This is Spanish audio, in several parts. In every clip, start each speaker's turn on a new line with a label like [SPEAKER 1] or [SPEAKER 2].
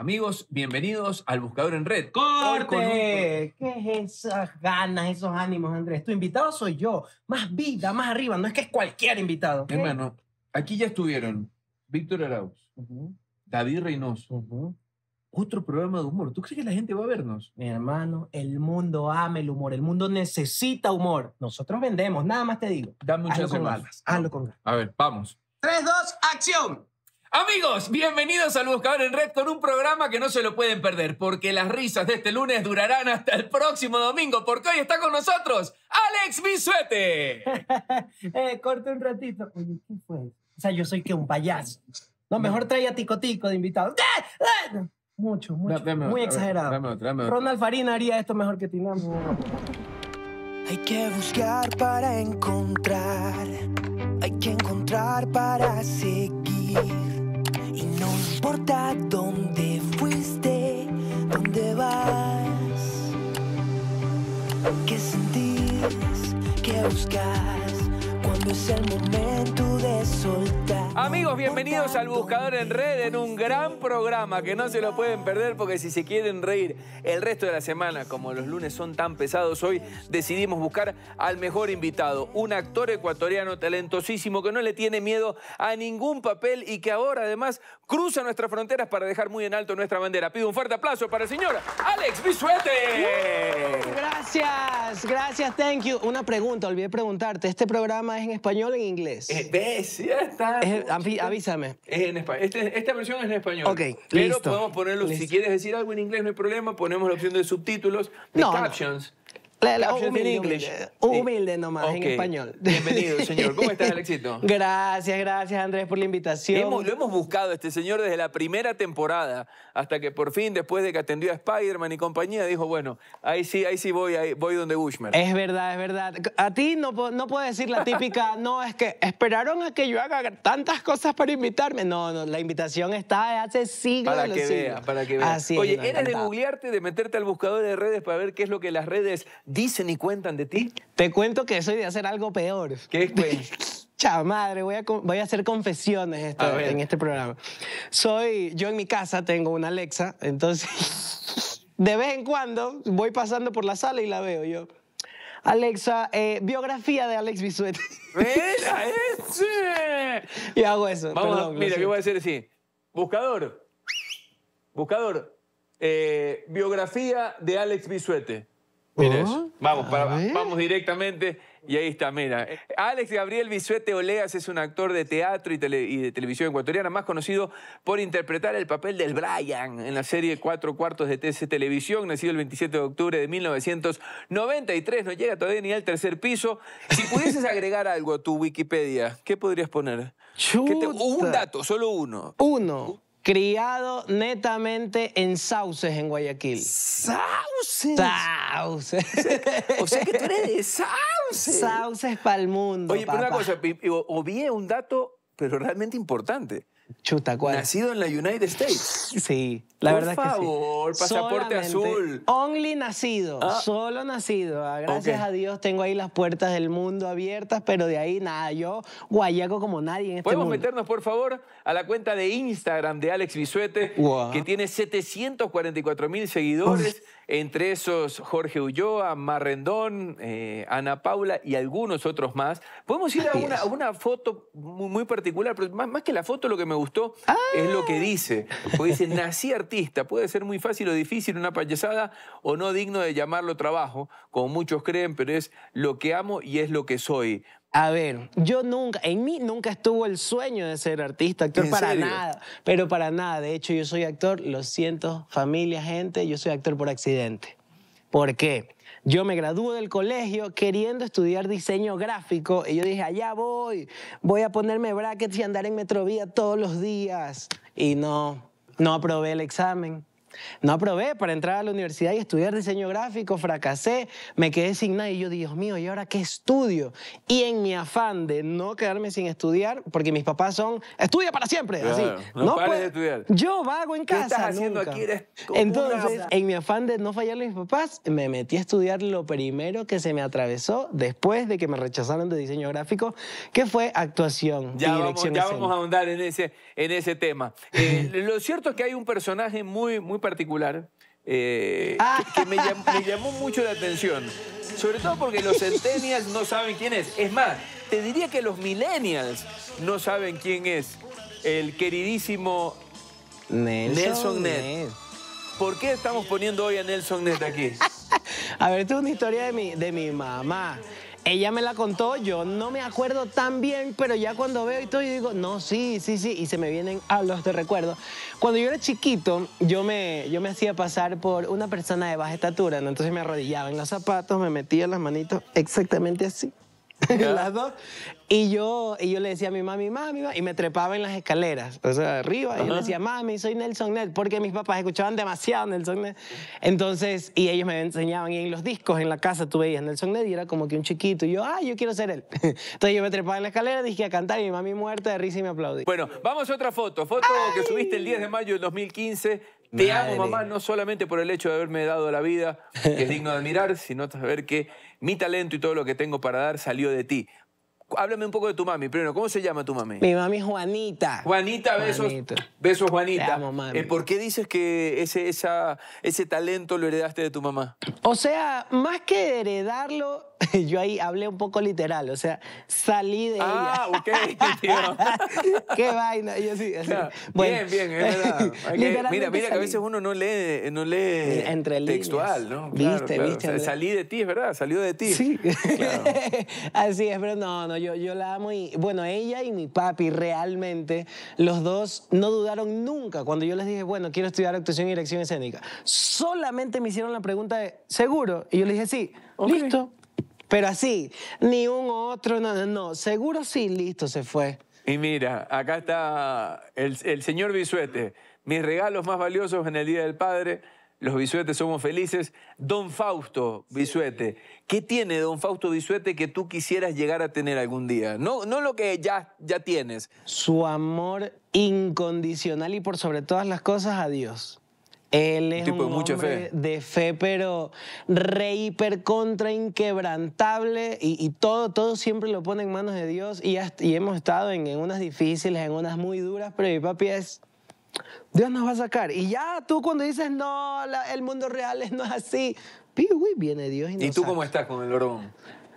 [SPEAKER 1] Amigos, bienvenidos al Buscador en Red. ¡Corte!
[SPEAKER 2] ¿Qué es esas ganas, esos ánimos, Andrés? Tu invitado soy yo. Más vida, más arriba. No es que es cualquier invitado. Hermano, aquí ya estuvieron Víctor Arauz, David Reynoso, otro programa de humor. ¿Tú crees que la gente va a vernos? Mi hermano, el mundo ama el humor. El mundo necesita humor. Nosotros vendemos, nada más te digo. Dame muchas Hazlo Hazlo con ganas.
[SPEAKER 1] A ver, vamos. 3, 2, acción. Amigos, bienvenidos al Buscador en Red con un programa que no se lo pueden perder, porque las risas de este lunes durarán hasta el próximo domingo, porque hoy está con nosotros Alex Bisuete.
[SPEAKER 2] Eh, corte un ratito. Oye, ¿qué fue? O sea, yo soy que un payaso. Lo mejor trae a Tico Tico de invitado. Mucho, mucho. muy exagerado. Ronald Farina haría esto mejor que Tinam. Hay que buscar para encontrar. Hay que encontrar para seguir. No importa dónde fuiste, dónde vas, qué sentís, qué buscas, cuando es el momento de soltar.
[SPEAKER 1] Amigos, bienvenidos al Buscador en Red en un gran programa que no se lo pueden perder porque si se quieren reír el resto de la semana, como los lunes son tan pesados, hoy decidimos buscar al mejor invitado, un actor ecuatoriano talentosísimo que no le tiene miedo a ningún papel y que ahora además cruza nuestras fronteras para dejar muy en alto nuestra bandera. Pido un fuerte aplauso para el señor Alex Bisuete. Uh,
[SPEAKER 2] gracias, gracias, thank you. Una pregunta, olvidé preguntarte, ¿este programa es en español o en inglés? Eh, es Ya está avísame. en
[SPEAKER 1] este, esta versión es en español. Ok, Pero podemos ponerlo, si quieres decir algo en inglés, no hay problema, ponemos la opción de subtítulos, de captions. No humilde, en English.
[SPEAKER 2] Humilde, nomás, en español. Bienvenido,
[SPEAKER 1] señor. ¿Cómo estás, Alexito?
[SPEAKER 2] gracias, gracias, Andrés, por la invitación. lo
[SPEAKER 1] hemos buscado, este señor, desde la primera temporada, hasta que por fin, después de que atendió a Spider-Man y compañía, dijo, bueno, ahí sí, ahí sí voy, voy donde Bushman.
[SPEAKER 2] Es verdad, es verdad. A ti no, no puedo decir la típica, no, es que esperaron a que yo haga tantas cosas para invitarme. No, no, la invitación está de hace siglos. Para que vea, para que vea. Oye, era de
[SPEAKER 1] googlearte, de meterte al buscador de redes para ver qué es lo que las redes dicen
[SPEAKER 2] y cuentan de ti? Te cuento que soy de hacer algo peor. ¿Qué madre, voy a, hacer confesiones en este programa. Soy, yo en mi casa tengo una Alexa, entonces de vez en cuando voy pasando por la sala y la veo yo. Alexa, biografía de Alex Bisuete. ¡Esa, ese! Y hago eso. Vamos, mira, yo voy
[SPEAKER 1] a decir así. Buscador. Buscador. biografía de Alex Bisuete. Oh, vamos, vamos directamente. Y ahí está, mira. Alex Gabriel Bisuete Oleas es un actor de teatro y, de televisión ecuatoriana, más conocido por interpretar el papel del Brian en la serie Cuatro Cuartos de TC Televisión, nacido el 27 de octubre de 1993. No llega todavía ni al tercer piso. Si pudieses agregar algo a tu Wikipedia, ¿qué podrías poner? que un dato, solo uno.
[SPEAKER 2] Uno criado netamente en sauces en Guayaquil. ¡Sauces! ¡Sauces! O sea que tú eres de sauces. Sauces para el mundo. Oye, pero una cosa, obvié un
[SPEAKER 1] dato, pero realmente importante. Chuta, ¿cuál? Nacido en la United States. Sí, la verdad que sí. pasaporte azul.
[SPEAKER 2] Only nacido, ah. solo nacido. Ah, gracias a Dios tengo ahí las puertas del mundo abiertas, pero de ahí nada, yo guayaco como nadie en este ¿Podemos meternos,
[SPEAKER 1] por favor, a la cuenta de Instagram de Alex Bisuete, que tiene 744 mil seguidores entre esos Jorge Ulloa, Marrendón, eh, Ana Paula y algunos otros más. Podemos ir a una, foto muy, particular, pero más, que la foto lo que me gustó es lo que ah. dice. Porque dice, nací artista, puede ser muy fácil o difícil, una payasada o no digno de llamarlo trabajo, como muchos
[SPEAKER 2] creen, pero es lo que amo y es lo que soy. A ver, yo nunca, en mí nunca estuvo el sueño de ser artista, actor, para nada, pero para nada. De hecho, yo soy actor, lo siento, familia, gente, yo soy actor por accidente. ¿Por qué? Yo me gradué del colegio queriendo estudiar diseño gráfico y yo dije, allá voy, voy a ponerme brackets y andar en Metrovía todos los días. Y no, no aprobé el examen. No aprobé para entrar a la universidad y estudiar diseño gráfico, fracasé, me quedé sin nada y yo, Dios mío, ¿y ahora qué estudio? Y en mi afán de no quedarme sin estudiar, porque mis papás son, estudia para siempre, No, estudiar. Yo vago en casa. haciendo Entonces, en mi afán de no fallarle a mis papás, me metí a estudiar lo primero que se me atravesó después de que me rechazaron de diseño gráfico, que fue actuación. Ya, y dirección vamos, ya vamos a
[SPEAKER 1] ahondar en ese, en ese tema. Eh, lo cierto es que hay un personaje muy, muy particular eh, ah. que, me, llamó mucho la atención. Sobre todo porque los centennials no saben quién es. Es más, te diría que los millennials no saben quién es el queridísimo
[SPEAKER 2] Nelson,
[SPEAKER 1] Nelson ¿Por qué estamos poniendo hoy a Nelson Ned aquí?
[SPEAKER 2] a ver, esto es una historia de mi, de mi mamá. Ella me la contó, yo no me acuerdo tan bien, pero ya cuando veo y todo, yo digo, no, sí, sí, sí, y se me vienen a los de recuerdo. Cuando yo era chiquito, yo me, yo me hacía pasar por una persona de baja estatura, entonces me arrodillaba en los zapatos, me metía las manitos exactamente así. Y yo, y yo le decía a mi mami, mami, y me trepaba en las escaleras, o sea, arriba, y yo le decía, mami, soy Nelson Ned, porque mis papás escuchaban demasiado Nelson Ned. Entonces, y ellos me enseñaban, y en los discos en la casa tú veías Nelson Ned, y era como que un chiquito, y yo, ah, yo quiero ser él. Entonces yo me trepaba en la escalera, dije a cantar, y mi mami muerta de risa y me aplaudí.
[SPEAKER 1] Bueno, vamos a otra foto, foto que subiste el 10 de mayo del 2015 te amo, mamá, no solamente por el hecho de haberme dado la vida, que es digno de admirar, sino saber que mi talento y todo lo que tengo para dar salió de ti háblame un poco de tu mami. Primero, ¿cómo se llama tu mami?
[SPEAKER 2] Mi mami es Juanita.
[SPEAKER 1] Juanita, besos. Besos, Juanita. Te amo, mami. Eh, ¿Por qué dices que ese, esa, ese talento lo heredaste de tu mamá?
[SPEAKER 2] O sea, más que heredarlo, yo ahí hablé un poco literal. O sea, salí de ella. Ah, ok, Qué vaina. Yo sí, Bien, bien, es verdad. Mira, mira, que a veces
[SPEAKER 1] uno no lee, no lee textual, ¿no? viste, viste. salí de ti, es verdad, salió de
[SPEAKER 2] ti. Sí. Así es, pero no, no yo, la amo y, bueno, ella y mi papi realmente, los dos no dudaron nunca cuando yo les dije, bueno, quiero estudiar actuación y dirección escénica. Solamente me hicieron la pregunta de, ¿seguro? Y yo le dije, sí, listo. Pero así, ni un otro, no, no, no, seguro sí, listo, se fue.
[SPEAKER 1] Y mira, acá está el, el señor Bisuete. Mis regalos más valiosos en el Día del Padre los Bisuetes somos felices. Don Fausto Bisuete, ¿qué tiene Don Fausto Bisuete que tú quisieras llegar a tener algún día? No, no lo que ya, ya tienes.
[SPEAKER 2] Su amor incondicional y por sobre todas las cosas a Dios. Él es un, de fe. de fe, pero re hiper contra inquebrantable y, todo, todo siempre lo pone en manos de Dios y, hemos estado en unas difíciles, en unas muy duras, pero mi papi es Dios nos va a sacar. Y ya tú cuando dices, no, el mundo real no es así, viene Dios y nos ¿Y tú cómo estás con el orón?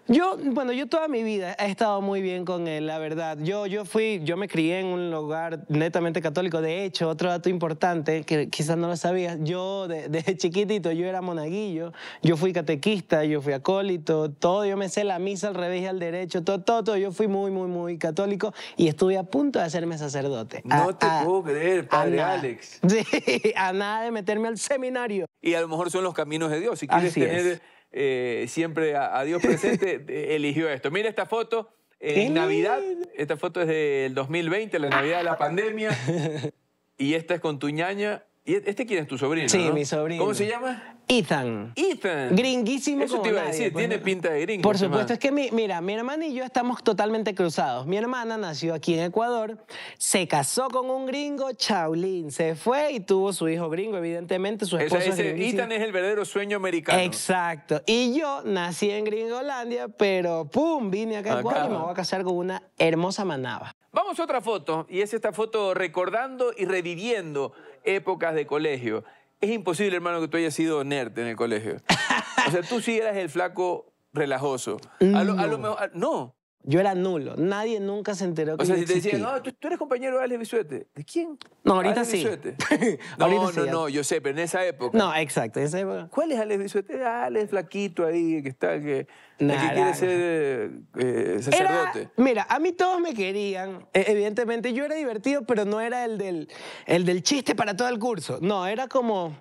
[SPEAKER 2] Yo, bueno, yo toda mi vida he estado muy bien con él, la verdad. Yo, yo fui, yo me crié en un lugar netamente católico. De hecho, otro dato importante que quizás no lo sabías, yo desde chiquitito yo era monaguillo, yo fui catequista, yo fui acólito, todo, yo me sé la misa al revés y al derecho, todo, todo, todo. Yo fui muy, muy, muy católico y estuve a punto de hacerme sacerdote. No te puedo
[SPEAKER 1] creer, padre Alex.
[SPEAKER 2] Sí, a nada de meterme al seminario.
[SPEAKER 1] Y a lo mejor son los caminos de Dios. Si quieres tener... Eh, siempre a, Dios presente, eligió esto. Mira esta foto. En Navidad, esta foto es del 2020, la Navidad de la pandemia. Y esta es con tu ñaña ¿Y este quién es tu sobrino? Sí, mi sobrino. ¿Cómo se
[SPEAKER 2] llama? Ethan.
[SPEAKER 1] Ethan. Gringuísimo. Eso te iba a decir, pues, tiene pinta de gringo. Por supuesto, es
[SPEAKER 2] que mira, mi hermana y yo estamos totalmente cruzados. Mi hermana nació aquí en Ecuador, se casó con un gringo, Chaulín, se fue y tuvo su hijo gringo, evidentemente, su esposo es Ethan es
[SPEAKER 1] el verdadero sueño americano. Exacto.
[SPEAKER 2] Y yo nací en Gringolandia, pero pum, vine acá a Ecuador y me voy a casar con una hermosa manaba. Vamos
[SPEAKER 1] a otra foto, y es esta foto recordando y reviviendo épocas de colegio. Es imposible, hermano, que tú hayas sido nerd en el colegio. O sea, tú sí eras el flaco relajoso.
[SPEAKER 2] A lo, mejor, no. Yo era nulo. Nadie nunca se enteró que O sea, si te decían, no,
[SPEAKER 1] ah, tú, eres compañero de Alex Bisuete.
[SPEAKER 2] ¿De quién? No, ahorita sí.
[SPEAKER 1] no, no, no, yo sé, pero en esa época. No, exacto. en esa época- ¿Cuál es Alex Bisuete? Ah, Alex flaquito ahí, que está, que, que quiere ser eh, eh, sacerdote.
[SPEAKER 2] mira, a mí todos me querían. E, evidentemente, yo era divertido, pero no era el del, el del chiste para todo el curso. No, era como.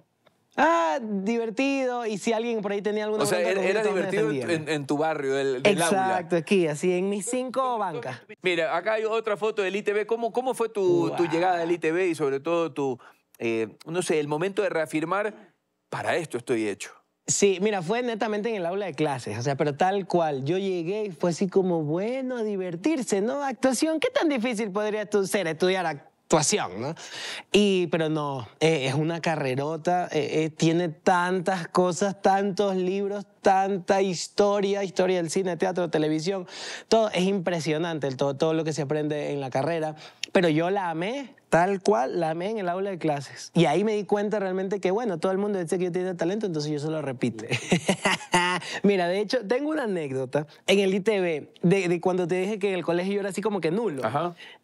[SPEAKER 2] Ah, divertido. Y si alguien por ahí tenía alguna O sea, era, divertido en,
[SPEAKER 1] tu barrio, el aula. Exacto,
[SPEAKER 2] aquí, así, en mis cinco bancas.
[SPEAKER 1] Mira, acá hay otra foto del ITV. ¿Cómo, cómo fue tu, llegada al ITV y sobre todo tu, eh, no sé, el momento de reafirmar, para esto estoy hecho?
[SPEAKER 2] Sí, mira, fue netamente en el aula de clases, o sea, pero tal cual. Yo llegué y fue así como, bueno, divertirse, ¿no? Actuación, ¿qué tan difícil podría ser estudiar actuación? actuación, ¿no? Y, pero no, eh, es una carrerota, eh, eh, tiene tantas cosas, tantos libros, tanta historia, historia del cine, teatro, televisión, todo, es impresionante todo, todo lo que se aprende en la carrera, pero yo la amé tal cual la amé en el aula de clases. Y ahí me di cuenta realmente que, bueno, todo el mundo dice que yo tenía talento, entonces yo se lo repite. Mira, de hecho, tengo una anécdota en el ITV, de, cuando te dije que en el colegio yo era así como que nulo.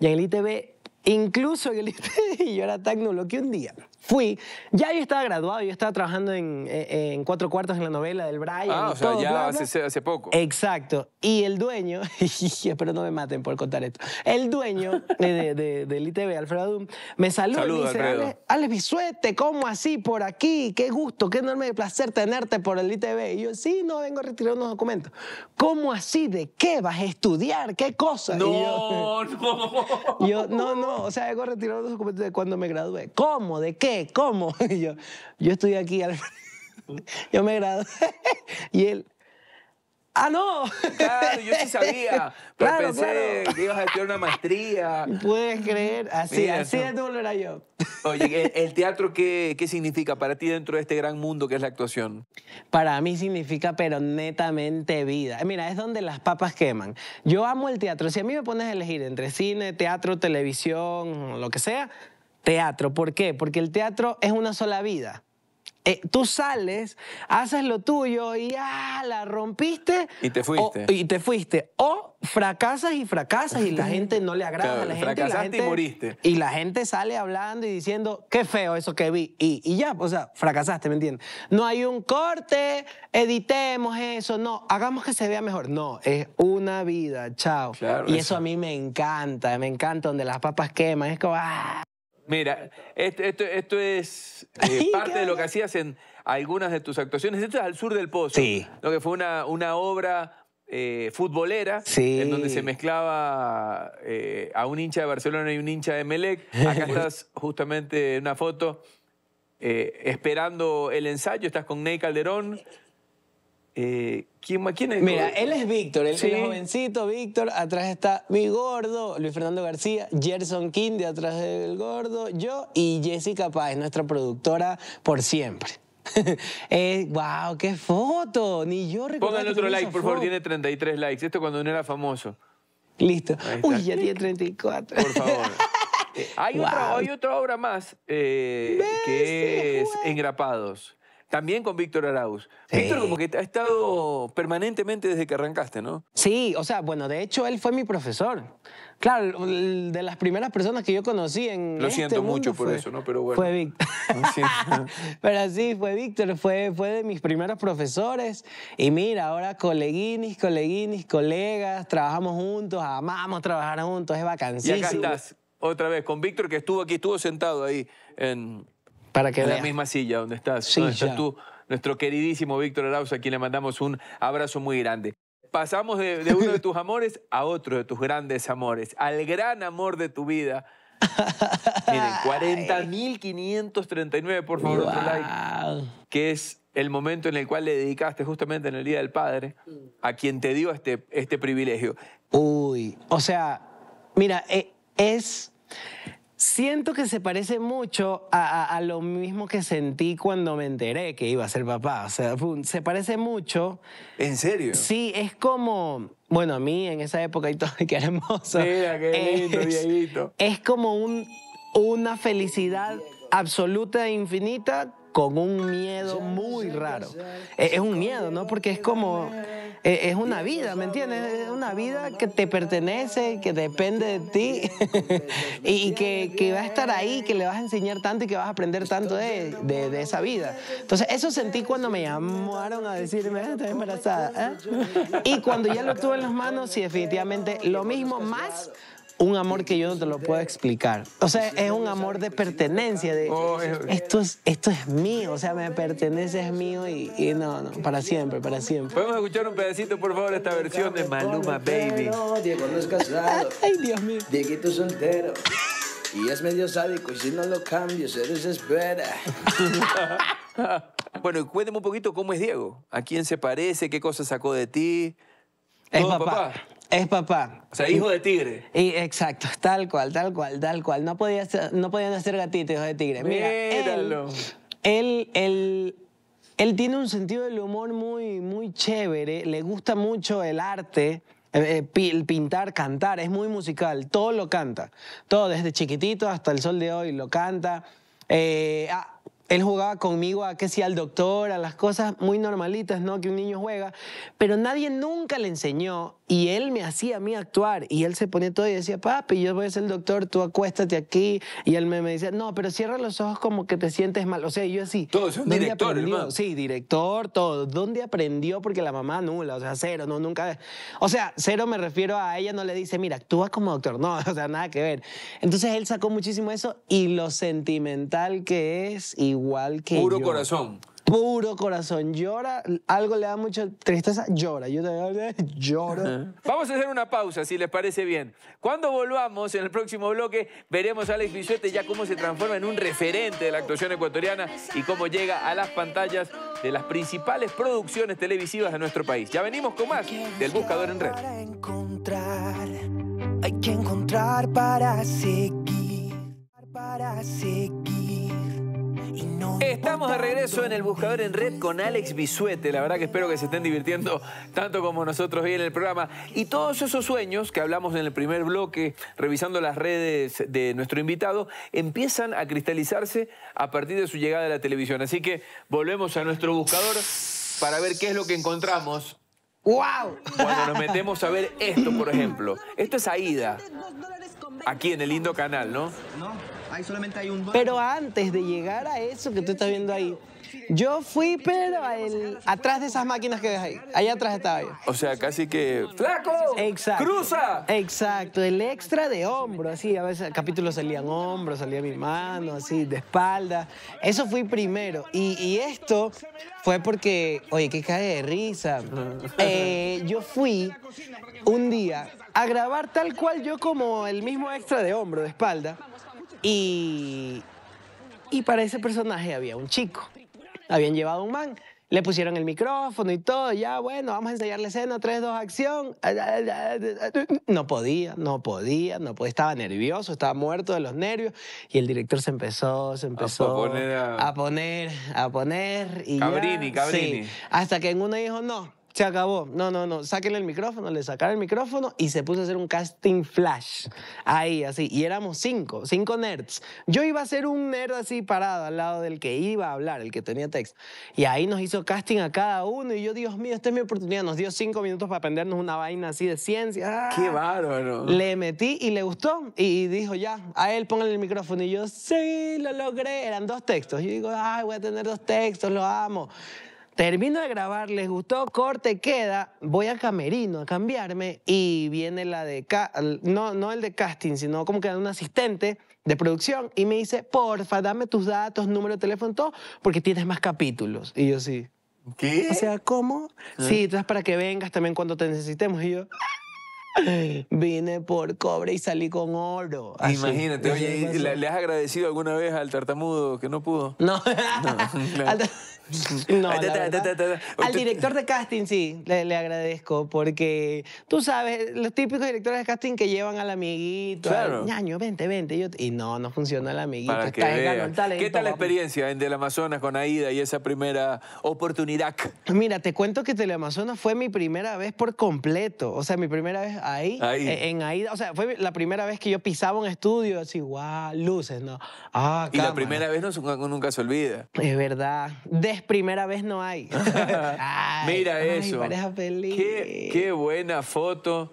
[SPEAKER 2] Y en el ITV Incluso el yo era tan nulo que un día fui. Ya yo estaba graduado, yo estaba trabajando en, eh, Cuatro Cuartos en la novela del Brian. Ah, o sea, ya Hace, hace, poco. Exacto. Y el dueño, espero no me maten por contar esto, el dueño del ITV, Alfredo me saluda y dice, Alex, Bisuete, ¿cómo así por aquí? Qué gusto, qué enorme placer tenerte por el ITV. Y yo, sí, no, vengo a retirar unos documentos. ¿Cómo así? ¿De qué vas a estudiar? ¿Qué cosa? No,
[SPEAKER 1] no.
[SPEAKER 2] Yo, no, no, o sea, vengo a retirar unos documentos de cuando me gradué. ¿Cómo? ¿De qué? ¿Cómo? yo, yo estoy aquí, yo me gradué. y él, ¡ah, no! Claro, yo sí sabía. Pero pues claro, pensé
[SPEAKER 1] que ibas a estudiar una maestría.
[SPEAKER 2] Puedes creer, así, así de duro era yo.
[SPEAKER 1] Oye, ¿el, teatro qué, qué significa para ti dentro de este gran mundo que es la actuación?
[SPEAKER 2] Para mí significa, pero netamente vida. Mira, es donde las papas queman. Yo amo el teatro. Si a mí me pones a elegir entre cine, teatro, televisión, lo que sea, teatro. ¿Por qué? Porque el teatro es una sola vida. Eh, tú sales, haces lo tuyo y ah, la rompiste.
[SPEAKER 1] Y te fuiste. O, y
[SPEAKER 2] te fuiste. O fracasas y fracasas y la gente no le agrada la gente. Fracasaste y, la gente, moriste. Y la gente sale hablando y diciendo, qué feo eso que vi. Y, ya, o sea, fracasaste, ¿me entiendes? No hay un corte, editemos eso, no, hagamos que se vea mejor. No, es una vida, chao. y eso, eso, a mí me encanta, me encanta donde las papas queman. Es como, ah.
[SPEAKER 1] Mira, esto, es eh, parte de lo que hacías en algunas de tus actuaciones. Esto es al sur del pozo. Lo que fue una, obra eh, futbolera, en donde se mezclaba eh, a un hincha de Barcelona y un hincha de Melec. Acá estás justamente en una foto esperando el ensayo, estás con Ney Calderón. Eh, ¿quién, ¿Quién Mira, él es Víctor, él, jovencito,
[SPEAKER 2] Víctor. Atrás está mi gordo, Luis Fernando García, Gerson King de atrás del gordo, yo y Jessica Páez, nuestra productora por siempre. eh, ¡Wow! ¡Qué foto! Ni yo recuerdo. Pongan otro like, por favor, tiene
[SPEAKER 1] 33 likes. Esto cuando no era famoso.
[SPEAKER 2] Listo. Uy, ya tiene 34. Por
[SPEAKER 1] favor. Eh, hay, otra, obra más eh, que es Engrapados también con Víctor Arauz. Víctor como que ha estado permanentemente desde que arrancaste, ¿no?
[SPEAKER 2] Sí, o sea, bueno, de hecho él fue mi profesor. Claro, de las primeras personas que yo conocí en Lo este siento mucho por eso, ¿no? Pero bueno. Fue Víctor. Pero sí, fue Víctor, fue, fue de mis primeros profesores. Y mira, ahora coleguinis, coleguinis, colegas, trabajamos juntos, amamos trabajar juntos, es vacancísimo. Y acá
[SPEAKER 1] estás, otra vez, con Víctor que estuvo aquí, estuvo sentado ahí en que en la misma silla donde estás, tú, nuestro queridísimo Víctor Arauz, a quien le mandamos un abrazo muy grande. Pasamos de, uno de tus amores a otro de tus grandes amores, al gran amor de tu vida. Miren, 40.539, por favor, like. Que es el momento en el cual le dedicaste justamente en el Día del Padre a quien te dio este, este privilegio.
[SPEAKER 2] Uy, o sea, mira, e, es... Siento que se parece mucho a, lo mismo que sentí cuando me enteré que iba a ser papá. O sea, se parece mucho. ¿En serio? Sí, es como. Bueno, a mí en esa época y todo, que hermoso. Mira, qué eh, lindo, es, Es como un, una felicidad absoluta e infinita con un miedo muy raro. E-, es, un miedo, ¿no? Porque es como, e-, es una vida, ¿me entiendes? Es una vida que te pertenece, que depende de ti y que, que, va a estar ahí, que le vas a enseñar tanto y que vas a aprender tanto de, esa vida. Entonces, eso sentí cuando me llamaron a decirme, ah, estoy embarazada. ¿eh? Y cuando ya lo tuve en las manos, sí, definitivamente lo mismo más un amor que yo no te lo puedo explicar. O sea, es un amor de pertenencia, de oh, esto es, esto es mío, o sea, me pertenece, es mío y, no, no, para siempre, para siempre.
[SPEAKER 1] Podemos escuchar un pedacito, por favor, esta versión de Maluma Baby. Diego no es casado. Ay, Dios mío. Dieguito soltero. Y es medio sádico y si no lo cambio se desespera. bueno, cuénteme un poquito cómo es Diego. ¿A quién se parece? ¿Qué cosas sacó de ti?
[SPEAKER 2] Es papá. Es papá. O sea, hijo de tigre. Y, exacto, tal cual, tal cual, tal cual. No, podía no podían hacer gatitos hijo de tigre. Mira, Él, él, tiene un sentido del humor muy, muy chévere. Le gusta mucho el arte. Eh, eh, el pintar, cantar, es muy musical, todo lo canta, todo desde chiquitito hasta el sol de hoy lo canta. Eh, ah, él jugaba conmigo a que si al doctor, a las cosas muy normalitas, ¿no? Que un niño juega, pero nadie nunca le enseñó y él me hacía a mí actuar y él se ponía todo y decía, papi, yo voy a ser el doctor, tú acuéstate aquí y él me, decía, no, pero cierra los ojos como que te sientes mal, o sea, yo así. Todo, es un director, Sí, director, todo. ¿Dónde aprendió? Porque la mamá nula, o sea, cero, no, nunca. O sea, cero me refiero a ella, no le dice, mira, actúa como doctor, no, o sea, nada que ver. Entonces él sacó muchísimo eso y lo sentimental que es y igual que. Puro corazón. Puro corazón. Llora, algo le da mucha tristeza, llora. Yo también lloro.
[SPEAKER 1] Vamos a hacer una pausa, si les parece bien. Cuando volvamos en el próximo bloque, veremos a Alex Bisuete ya cómo se transforma en un referente de la actuación ecuatoriana y cómo llega a las pantallas de las principales producciones televisivas de nuestro país. Ya venimos con más del Buscador en Red.
[SPEAKER 2] Hay que encontrar para seguir, para seguir. Estamos
[SPEAKER 1] de regreso en El Buscador en Red con Alex Bisuete. La verdad que espero que se estén divirtiendo tanto como nosotros hoy en el programa. Y todos esos sueños que hablamos en el primer bloque, revisando las redes de nuestro invitado, empiezan a cristalizarse a partir de su llegada a la televisión. Así que volvemos a nuestro buscador para ver qué es lo que encontramos ¡Wow! Cuando nos metemos a ver esto, por ejemplo. Esto es Aida. Aquí en el lindo canal, ¿no? No
[SPEAKER 2] solamente hay un Pero antes de llegar a eso que tú estás viendo ahí, yo fui, pero atrás de esas máquinas que ves ahí. Allá atrás estaba yo.
[SPEAKER 1] O sea, casi que. ¡Flaco! Exacto. ¡Cruza!
[SPEAKER 2] Exacto, el extra de hombro, así. A veces capítulos salían hombros, salía mi mano, así, de espalda. Eso fui primero. Y, esto fue porque, oye, qué cae de risa. Eh, yo fui un día a grabar tal cual yo como el mismo extra de hombro, de espalda. Y, y para ese personaje había un chico. Habían llevado un man. Le pusieron el micrófono y todo. Ya, bueno, vamos a ensayar la escena. tres, dos, acción. No podía, no podía, no podía. Estaba nervioso, estaba muerto de los nervios. Y el director se empezó, se empezó a poner, a, poner, a poner. Y cabrini, cabrini. hasta que en uno dijo, no, se acabó. No, no, no. Sáquenle el micrófono, le sacaron el micrófono y se puso a hacer un casting flash. Ahí, así. Y éramos cinco, cinco nerds. Yo iba a ser un nerd así parado al lado del que iba a hablar, el que tenía texto. Y ahí nos hizo casting a cada uno. Y yo, Dios mío, esta es mi oportunidad. Nos dio cinco minutos para aprendernos una vaina así de ciencia. ¡Ah! ¡Qué bárbaro! Le metí y le gustó. Y dijo, ya, a él póngale el micrófono. Y yo, sí, lo logré. Eran dos textos. Y yo digo, ay, voy a tener dos textos, lo amo. Termino de grabar, les gustó, corte, queda, voy a camerino a cambiarme y viene la de, no, no el de casting, sino como que era un asistente de producción y me dice, porfa, dame tus datos, número de teléfono, todo, porque tienes más capítulos. Y yo sí. ¿Qué? O sea, ¿cómo? sí, ah. Sí, entonces para que vengas también cuando te necesitemos. Y yo... Vine por cobre y salí con oro. Imagínate, oye,
[SPEAKER 1] ¿le, has agradecido alguna vez al tartamudo que no pudo? No, no No, al director
[SPEAKER 2] de casting sí, le, agradezco, porque tú sabes, los típicos directores de casting que llevan al amiguito, y no, no funciona el amiguito. ¿Qué tal la
[SPEAKER 1] experiencia en Del Amazonas con Aida y esa primera oportunidad?
[SPEAKER 2] Mira, te cuento que Teleamazona Amazonas fue mi primera vez por completo, o sea, mi primera vez ahí, e, en Aida, o sea, fue la primera vez que yo pisaba un estudio, así, guau luces, ¿no?
[SPEAKER 1] Ah, y la primera vez no, nunca se olvida.
[SPEAKER 2] Es verdad primera vez no hay.
[SPEAKER 1] Mira eso.
[SPEAKER 2] Qué,
[SPEAKER 1] buena foto.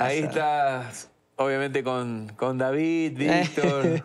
[SPEAKER 1] Ahí estás, obviamente, con, con David, Víctor.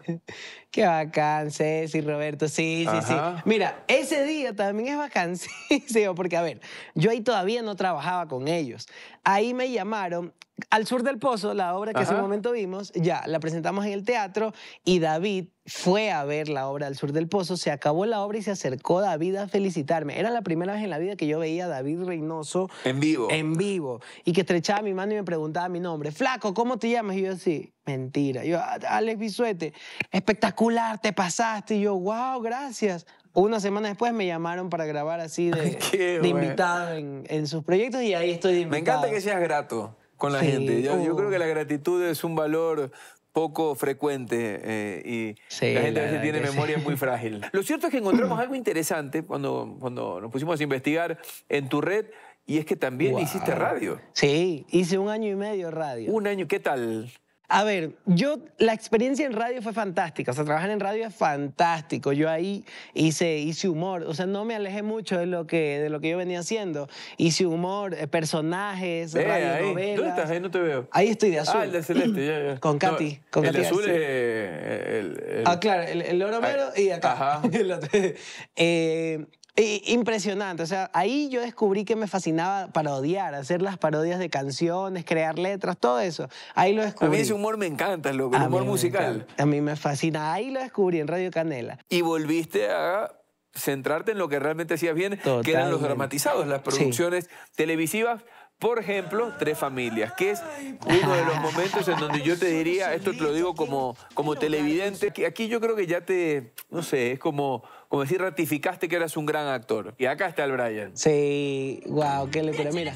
[SPEAKER 2] Qué bacán, Ceci, Roberto. Sí, sí, sí. Mira, ese día también es sí porque a ver, yo ahí todavía no trabajaba con ellos. Ahí me llamaron. Al sur del pozo, la obra que hace un momento vimos, ya la presentamos en el teatro y David fue a ver la obra Al sur del pozo, se acabó la obra y se acercó David a felicitarme. Era la primera vez en la vida que yo veía a David Reynoso en vivo. En vivo y que estrechaba mi mano y me preguntaba mi nombre. Flaco, ¿cómo te llamas? Y yo así, Mentira. Yo, ah, Alex Bisuete, espectacular, te pasaste. Y yo, wow, gracias. Una semana después me llamaron para grabar así de, invitado en, sus proyectos y ahí estoy invitado. Me encanta que
[SPEAKER 1] seas grato con la gente. Yo, creo que uh. la gratitud es un valor poco frecuente eh, y la gente a veces tiene memoria muy frágil. Lo cierto es que encontramos algo interesante cuando, nos pusimos a investigar en tu red y es que también hiciste
[SPEAKER 2] radio. Sí, hice un año y medio radio. Un año, ¿qué tal? A ver, yo, la experiencia en radio fue fantástica, o sea, trabajar en radio es fantástico, yo ahí hice, hice humor, o sea, no me alejé mucho de lo que, de lo que yo venía haciendo, hice humor, eh, personajes, eh, novelas. ¿Dónde
[SPEAKER 1] estás? Ahí no te veo. Ahí estoy de ah, azul. Ah, el de celeste, ya, ya. Con Katy. con el Katy de azul es
[SPEAKER 2] eh, el, Ah, claro, el, el ah, mero y acá. Ajá. eh, Impresionante, o sea, ahí yo descubrí que me fascinaba parodiar, hacer las parodias de canciones, crear letras, todo eso. Ahí lo descubrí. A mí ese
[SPEAKER 1] humor me encanta, el humor, musical.
[SPEAKER 2] A mí me fascina, ahí lo descubrí en Radio Canela.
[SPEAKER 1] Y volviste a centrarte en lo que realmente hacías bien, que eran los dramatizados, las producciones televisivas. Por ejemplo, Tres Familias, que es uno de los momentos en donde yo te diría, esto te lo digo como, como televidente, que aquí yo creo que ya te, no sé, es como como decir, ratificaste que eras un gran actor. Y acá está el Brian.
[SPEAKER 2] Sí, wow, qué locura. Mira,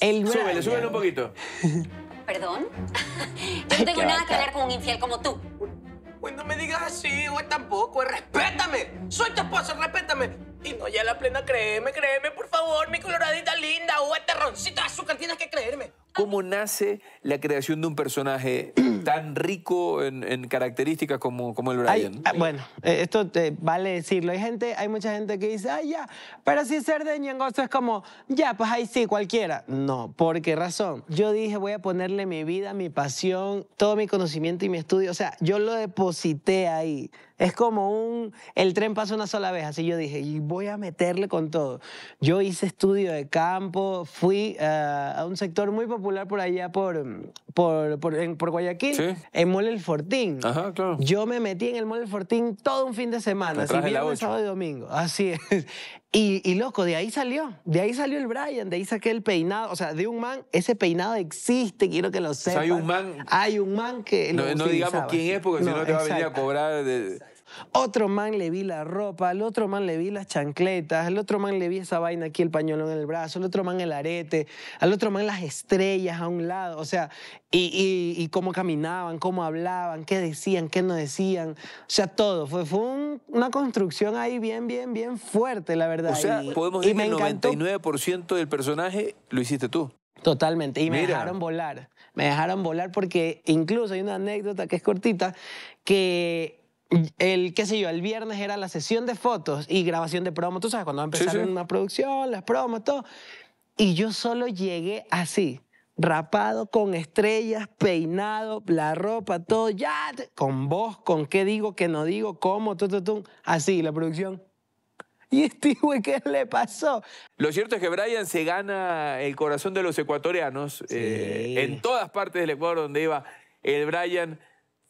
[SPEAKER 2] el Brian. Súbele, súbele un
[SPEAKER 1] poquito.
[SPEAKER 2] ¿Perdón? Yo no tengo nada que ver con un infiel como tú. Pues no me digas así, güey, tampoco. Eh, ¡Respétame! ¡Soy tu esposa, respétame! Y no, ya la plena, créeme, créeme, por favor, mi coloradita linda, güey, roncito de azúcar, tienes que
[SPEAKER 1] creerme. ¿Cómo nace la creación de un personaje tan rico en, características como, como el Brian?
[SPEAKER 2] Ah, bueno, eh, esto vale decirlo. Hay gente, hay mucha gente que dice, ay, ya, pero si ser de ñengoso es como, ya, pues ahí sí, cualquiera. No, ¿por qué razón? Yo dije, voy a ponerle mi vida, mi pasión, todo mi conocimiento y mi estudio. O sea, yo lo deposité ahí. Es como un, el tren pasa una sola vez, así yo dije, y voy a meterle con todo. Yo hice estudio de campo, fui eh, a un sector muy popular popular por allá por, mm, por, por, en, por Guayaquil, Mole El Fortín. Ajá, claro. Yo me metí en el Mole El Fortín todo un fin de semana, si sábado y domingo. Así es. Y, loco, de ahí salió, de ahí salió el Brian, de ahí saqué el peinado, o sea, de un man, ese peinado existe, quiero que lo sepas. hay un man. Hay un man que... No, digamos quién es porque si no te va a venir a
[SPEAKER 1] cobrar... De...
[SPEAKER 2] Otro man le vi la ropa, al otro man le vi las chancletas, al otro man le vi esa vaina aquí, el pañuelo en el brazo, al otro man el arete, al otro man las estrellas a un lado, o sea, y, cómo caminaban, cómo hablaban, qué decían, qué no decían, o sea, todo. Fue, fue una construcción ahí bien, bien, bien fuerte, la verdad. O sea, podemos decir que el
[SPEAKER 1] 99% del personaje lo hiciste tú.
[SPEAKER 2] Totalmente, y me dejaron volar. Me dejaron volar porque incluso hay una anécdota que es cortita, que el, qué sé yo, el viernes era la sesión de fotos y grabación de promo. Tú sabes, cuando va a una producción, las promos, todo. Y yo solo llegué así, rapado, con estrellas, peinado, la ropa, todo, ya, con voz, con qué digo, qué no digo, cómo, tú, tú, Así, la producción. ¿Y este güey qué
[SPEAKER 1] le pasó? Lo cierto es que Brian se gana el corazón de los ecuatorianos. Eh, en todas partes del Ecuador donde iba el Brian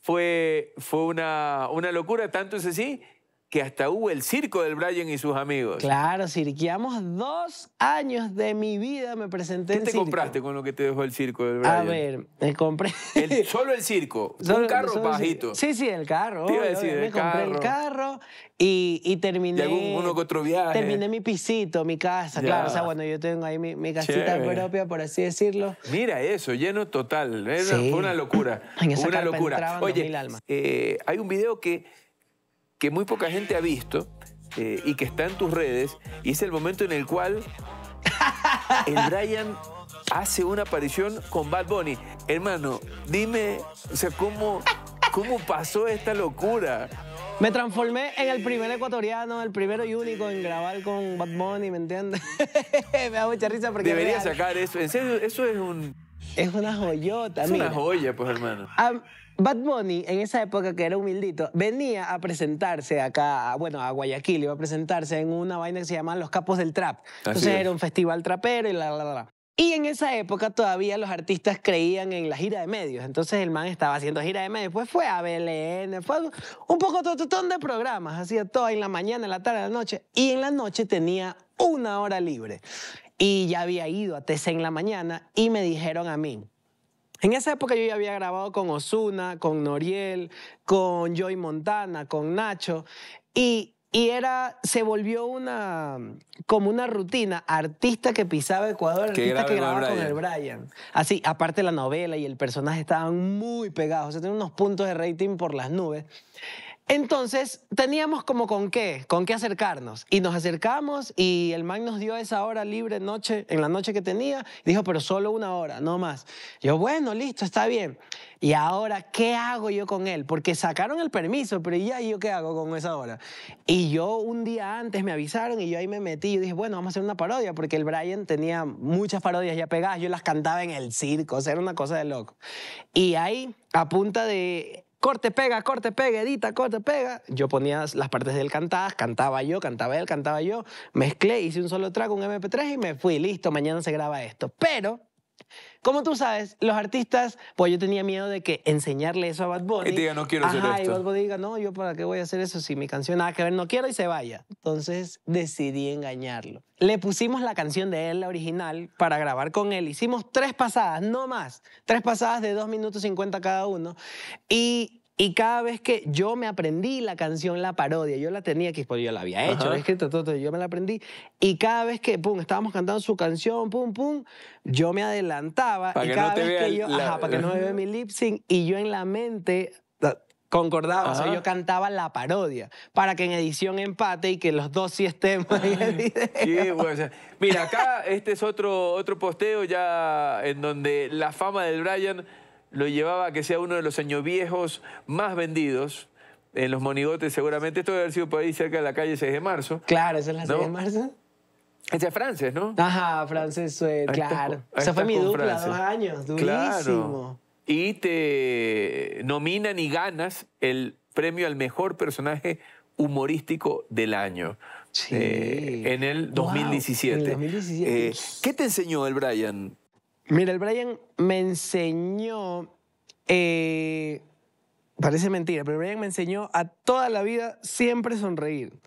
[SPEAKER 1] fue, fue una, una locura, tanto es así que hasta hubo el circo del Brian y sus amigos.
[SPEAKER 2] Claro, cirqueamos dos años de mi vida, me presenté en ¿Qué te
[SPEAKER 1] compraste con lo que te dejó el circo del Brian? A ver, me compré... solo el circo, un carro bajito. Sí,
[SPEAKER 2] sí, el carro. Te iba el me compré el carro y, terminé... Y algún, uno que otro viaje. Terminé mi pisito, mi casa, claro. O sea, bueno, yo tengo ahí mi, casita propia, por así decirlo.
[SPEAKER 1] Mira eso, lleno total. ¿eh? Fue una locura. una locura. Oye, eh, hay un video que que muy poca gente ha visto eh, y que está en tus redes, y es el momento en el cual el Brian hace una aparición con Bad Bunny. Hermano, dime, o sea, ¿cómo,
[SPEAKER 2] pasó esta locura? Me transformé en el primer ecuatoriano, el primero y único en grabar con Bad Bunny, ¿me entiendes? me da mucha risa porque... Debería sacar eso, en serio, eso es un... Es una joyota, Es una joya, pues, hermano. Bad Bunny, en esa época que era humildito, venía a presentarse acá, bueno, a Guayaquil, iba a presentarse en una vaina que se llama Los Capos del Trap. Entonces era un festival trapero y la, la, la. Y en esa época todavía los artistas creían en la gira de medios. Entonces el man estaba haciendo gira de medios. Pues fue a BLN, fue un poco tototón de programas. Hacía todo en la mañana, en la tarde, en la noche. Y en la noche tenía una hora libre. Y ya había ido a TC en la mañana y me dijeron a mí, en esa época yo ya había grabado con Osuna, con Noriel, con Joy Montana, con Nacho y, era se volvió una como una rutina artista que pisaba Ecuador, artista que grababa con el Brian. Así, aparte la novela y el personaje estaban muy pegados, o sea, tienen unos puntos de rating por las nubes. Entonces teníamos como con qué, con qué acercarnos. Y nos acercamos y el man nos dio esa hora libre noche, en la noche que tenía. dijo, pero solo una hora, no más. Yo, bueno, listo, está bien. Y ahora, ¿qué hago yo con él? Porque sacaron el permiso, pero ya yo qué hago con esa hora? Y yo un día antes me avisaron y yo ahí me metí. Yo dije, bueno, vamos a hacer una parodia, porque el Brian tenía muchas parodias ya pegadas. Yo las cantaba en el circo, o sea, era una cosa de loco. Y ahí, a punta de corte, pega, corte, pega, edita, corte, pega. Yo ponía las partes del él cantadas, cantaba yo, cantaba él, cantaba yo, mezclé, hice un solo track, un MP3 y me fui, listo, mañana se graba esto. Pero como tú sabes, los artistas, pues yo tenía miedo de que enseñarle eso a Bad Bunny. Y diga, no quiero hacer esto. Y Bad Bunny diga, no, yo para qué voy a hacer eso si mi canción nada que ver, no quiero y se vaya. Entonces decidí engañarlo. Le pusimos la canción de él, la original, para grabar con él. Hicimos tres pasadas, no más. Tres pasadas de 2 minutos 50 cada uno. Y y cada vez que yo me aprendí la canción, la parodia, yo la tenía que, pues yo la había hecho, escrito, yo me la aprendí. Y cada vez que, pum, estábamos cantando su canción, pum, pum, yo me adelantaba. Para y que cada yo, ajá, para que no me vea mi lip sync. Y yo en la mente ah, concordaba, o sea, yo cantaba la parodia para que en edición empate y que los dos sí estemos
[SPEAKER 1] en el pues, mira, acá este es otro, otro posteo ya en donde la fama del Brian lo llevaba a que sea uno de los viejos más vendidos en los monigotes seguramente. Esto debe haber sido por ahí cerca de la calle 6 de marzo. Claro, esa es la 6 de
[SPEAKER 2] marzo. ese es francés, ¿no? Ajá, francés, eh, claro. Esa o sea, fue mi dupla, dos años, durísimo. Claro.
[SPEAKER 1] Y te nominan y ganas el premio al mejor personaje humorístico del año. Sí. Eh, en el 2017. en el 2017. Eh, ¿Qué te enseñó el Brian
[SPEAKER 2] Mira, el Brian me enseñó, eh, parece mentira, pero el Brian me enseñó a toda la vida siempre sonreír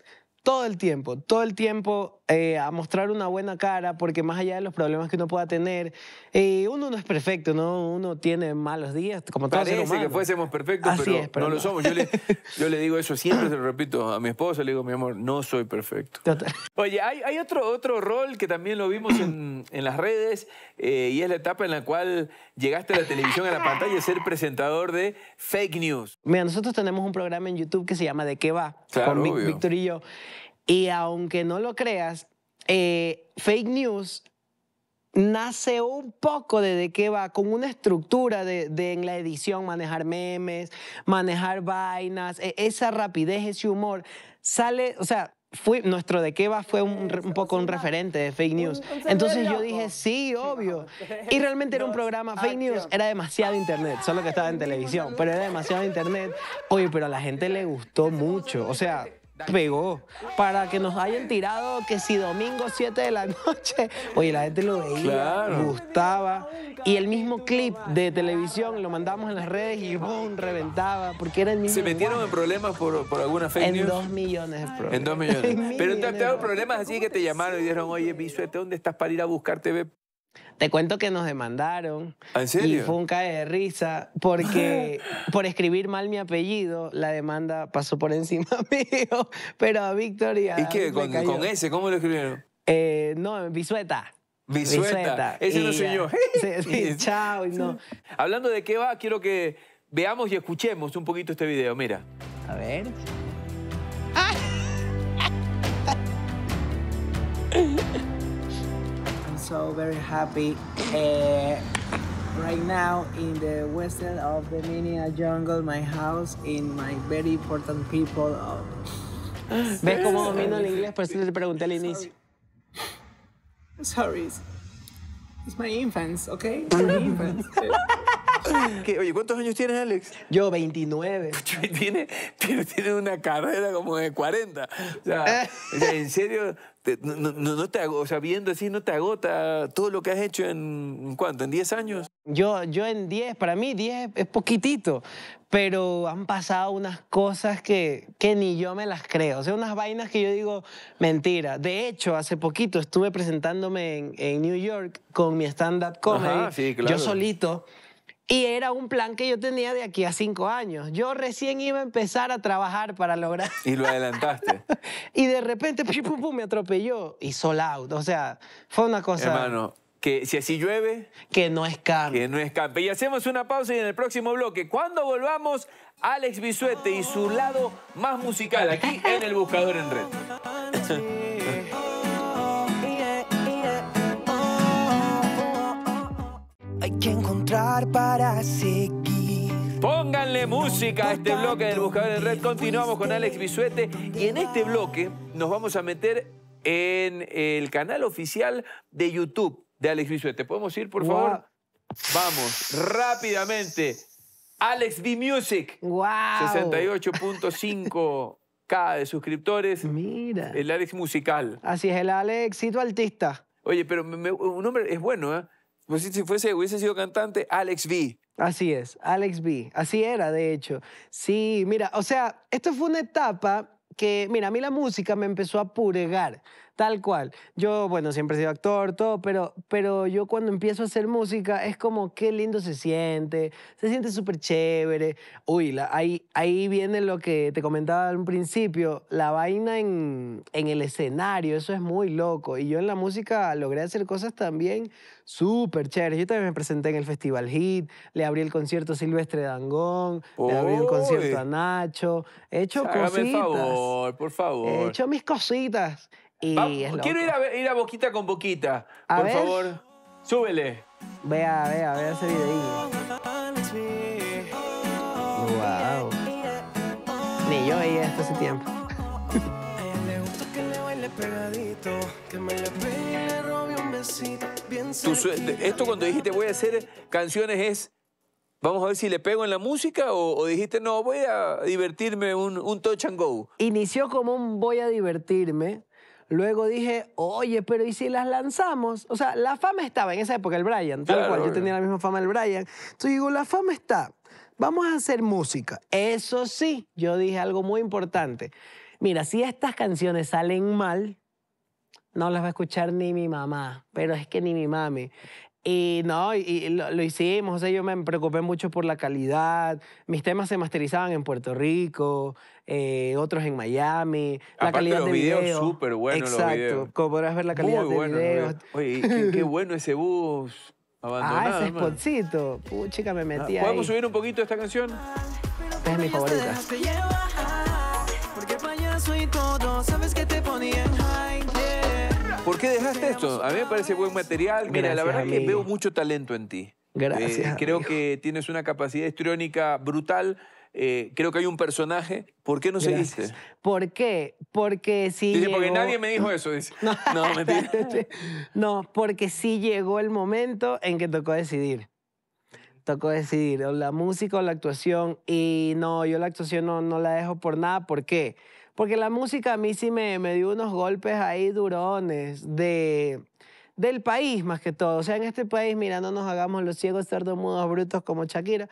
[SPEAKER 2] todo el tiempo, todo el tiempo eh, a mostrar una buena cara, porque más allá de los problemas que uno pueda tener, eh, uno no es perfecto, ¿no? Uno tiene malos días, como tal. Parece que fuésemos
[SPEAKER 1] perfectos, pero, no, lo somos. Yo le, digo eso siempre, se lo repito a mi esposo, le digo, mi amor, no soy perfecto. Oye, hay, otro, otro rol que también lo vimos en, las redes, eh, y es la etapa en la cual llegaste a la televisión, a la pantalla, ser presentador de fake news.
[SPEAKER 2] Mira, nosotros tenemos un programa en YouTube que se llama ¿De qué va? con Victor y yo. Y aunque no lo creas, eh, fake news nace un poco de, de va, con una estructura de, en la edición manejar memes, manejar vainas, e, esa rapidez, ese humor, sale, o sea, fue, nuestro de qué va fue un, un poco un referente de fake news. Entonces yo dije, sí, obvio. Y realmente era un programa, fake news era demasiado internet, solo que estaba en televisión, pero era demasiado internet. Oye, pero a la gente le gustó mucho, o sea pegó para que nos hayan tirado que si domingo 7 de la noche, oye, la gente lo veía, gustaba. Y el mismo clip de televisión lo mandamos en las redes y boom, reventaba, porque era el mismo. Se metieron en
[SPEAKER 1] problemas por, alguna fecha. en Dos
[SPEAKER 2] millones de problemas.
[SPEAKER 1] En dos millones. Pero te han problemas así que te llamaron y dijeron, oye, Bisuete, ¿dónde estás para ir a TV?
[SPEAKER 2] Te cuento que nos demandaron. ¿Ah, ¿En serio? Y fue un cae de risa porque por escribir mal mi apellido, la demanda pasó por encima mío, pero a Víctor y qué? ¿Con, ese? ¿Cómo lo escribieron? Eh, no, en Bisueta. Bisueta. Ese lo no soy yo. sí, chao.
[SPEAKER 1] Hablando de qué va, quiero que veamos y escuchemos un poquito este video. Mira.
[SPEAKER 2] A ver. so very happy uh, right now in the western of the Minia jungle, my house, in my very important people. Of... Uh, ¿Ves cómo domino el inglés? Por eso te pregunté al inicio. Sorry. It's, it's my infants, okay? It's my infants. Oye, ¿cuántos años tienes, Alex? Yo, 29.
[SPEAKER 1] Tiene, una carrera como de 40. O sea, en serio, no, te o viendo así, no te agota todo lo que has hecho en, ¿cuánto? ¿En 10 años?
[SPEAKER 2] Yo, yo en 10, para mí 10 es poquitito, pero han pasado unas cosas que, que ni yo me las creo. O sea, unas vainas que yo digo, mentira. De hecho, hace poquito estuve presentándome en, New York con mi stand-up comedy. Yo solito. Y era un plan que yo tenía de aquí a cinco años. Yo recién iba a empezar a trabajar para lograr.
[SPEAKER 1] Y lo adelantaste.
[SPEAKER 2] y de repente, pum, pum, pum, me atropelló y sol out. O sea, fue una cosa.
[SPEAKER 1] Hermano, que si así llueve.
[SPEAKER 2] Que no escape.
[SPEAKER 1] Que no escape. Y hacemos una pausa y en el próximo bloque, cuando volvamos, Alex Bisuete y su lado más musical aquí en El Buscador en Red. hay que encontrar para seguir. Pónganle música a este bloque del Buscador en Red. Continuamos con Alex Bisuete y en este bloque nos vamos a meter en el canal oficial de YouTube de Alex Bisuete. ¿Podemos ir, por favor? Vamos, rápidamente. Alex B Music. Wow. 68.5 K de suscriptores. Mira. El Alex Musical.
[SPEAKER 2] Así es, el Alex, Alexito Artista.
[SPEAKER 1] Oye, pero un nombre es bueno, ¿eh? pues si, fuese, hubiese sido cantante, Alex B.
[SPEAKER 2] Así es, Alex B. Así era, de hecho. Sí, mira, o sea, esto fue una etapa que, mira, a mí la música me empezó a purgar. Tal cual. Yo, bueno, siempre he sido actor, todo, pero, pero yo cuando empiezo a hacer música es como qué lindo se siente, se siente súper chévere. Uy, ahí, ahí viene lo que te comentaba al principio, la vaina en, el escenario, eso es muy loco. Y yo en la música logré hacer cosas también súper chéveres. Yo también me presenté en el Festival Hit, le abrí el concierto Silvestre Dangón, le abrí el concierto a Nacho. He hecho cositas. favor,
[SPEAKER 1] por favor. He hecho
[SPEAKER 2] mis cositas
[SPEAKER 1] quiero ir a, ir a, boquita con boquita. por favor, súbele.
[SPEAKER 2] Vea, vea, vea ese video. Wow. Ni yo veía esto hace tiempo.
[SPEAKER 1] esto cuando dijiste voy a hacer canciones es Vamos a ver si le pego en la música o, dijiste, no, voy a divertirme un touch and go.
[SPEAKER 2] Inició como un voy a divertirme, Luego dije, oye, pero ¿y si las lanzamos? O sea, la fama estaba en esa época, el Brian, tal cual. Yo tenía la misma fama del Brian. Entonces digo, la fama está. Vamos a hacer música. Eso sí, yo dije algo muy importante. Mira, si estas canciones salen mal, no las va a escuchar ni mi mamá, pero es que ni mi mami. Y no, y lo, lo, hicimos, o sea, yo me preocupé mucho por la calidad, mis temas se masterizaban en Puerto Rico, eh, otros en Miami. la calidad los videos. Video. súper buenos Exacto, los videos. podrás ver la calidad Muy de bueno, videos. Oye, qué, bueno ese bus
[SPEAKER 1] abandonado. Ah, ese
[SPEAKER 2] spotcito. chica me ah, metí ¿Podemos subir
[SPEAKER 1] un poquito esta canción?
[SPEAKER 2] es mi favorita.
[SPEAKER 1] ¿Por qué dejaste esto? A mí me parece buen material. Mira, la verdad es que veo mucho talento en ti. Gracias. Eh, creo que tienes una capacidad histriónica brutal. Eh, creo que hay un personaje. ¿Por qué no se seguiste?
[SPEAKER 2] ¿Por qué? Porque sí. Dice, porque nadie me dijo eso. Dice. No, no mentira. no, porque sí llegó el momento en que tocó decidir. Tocó decidir, o la música o la actuación. Y no, yo la actuación no, no la dejo por nada. ¿Por qué? Porque la música a mí sí me, me dio unos golpes ahí durones de del país más que todo. O sea, en este país, mira, no nos hagamos los ciegos, cerdos, mudos, brutos como Shakira.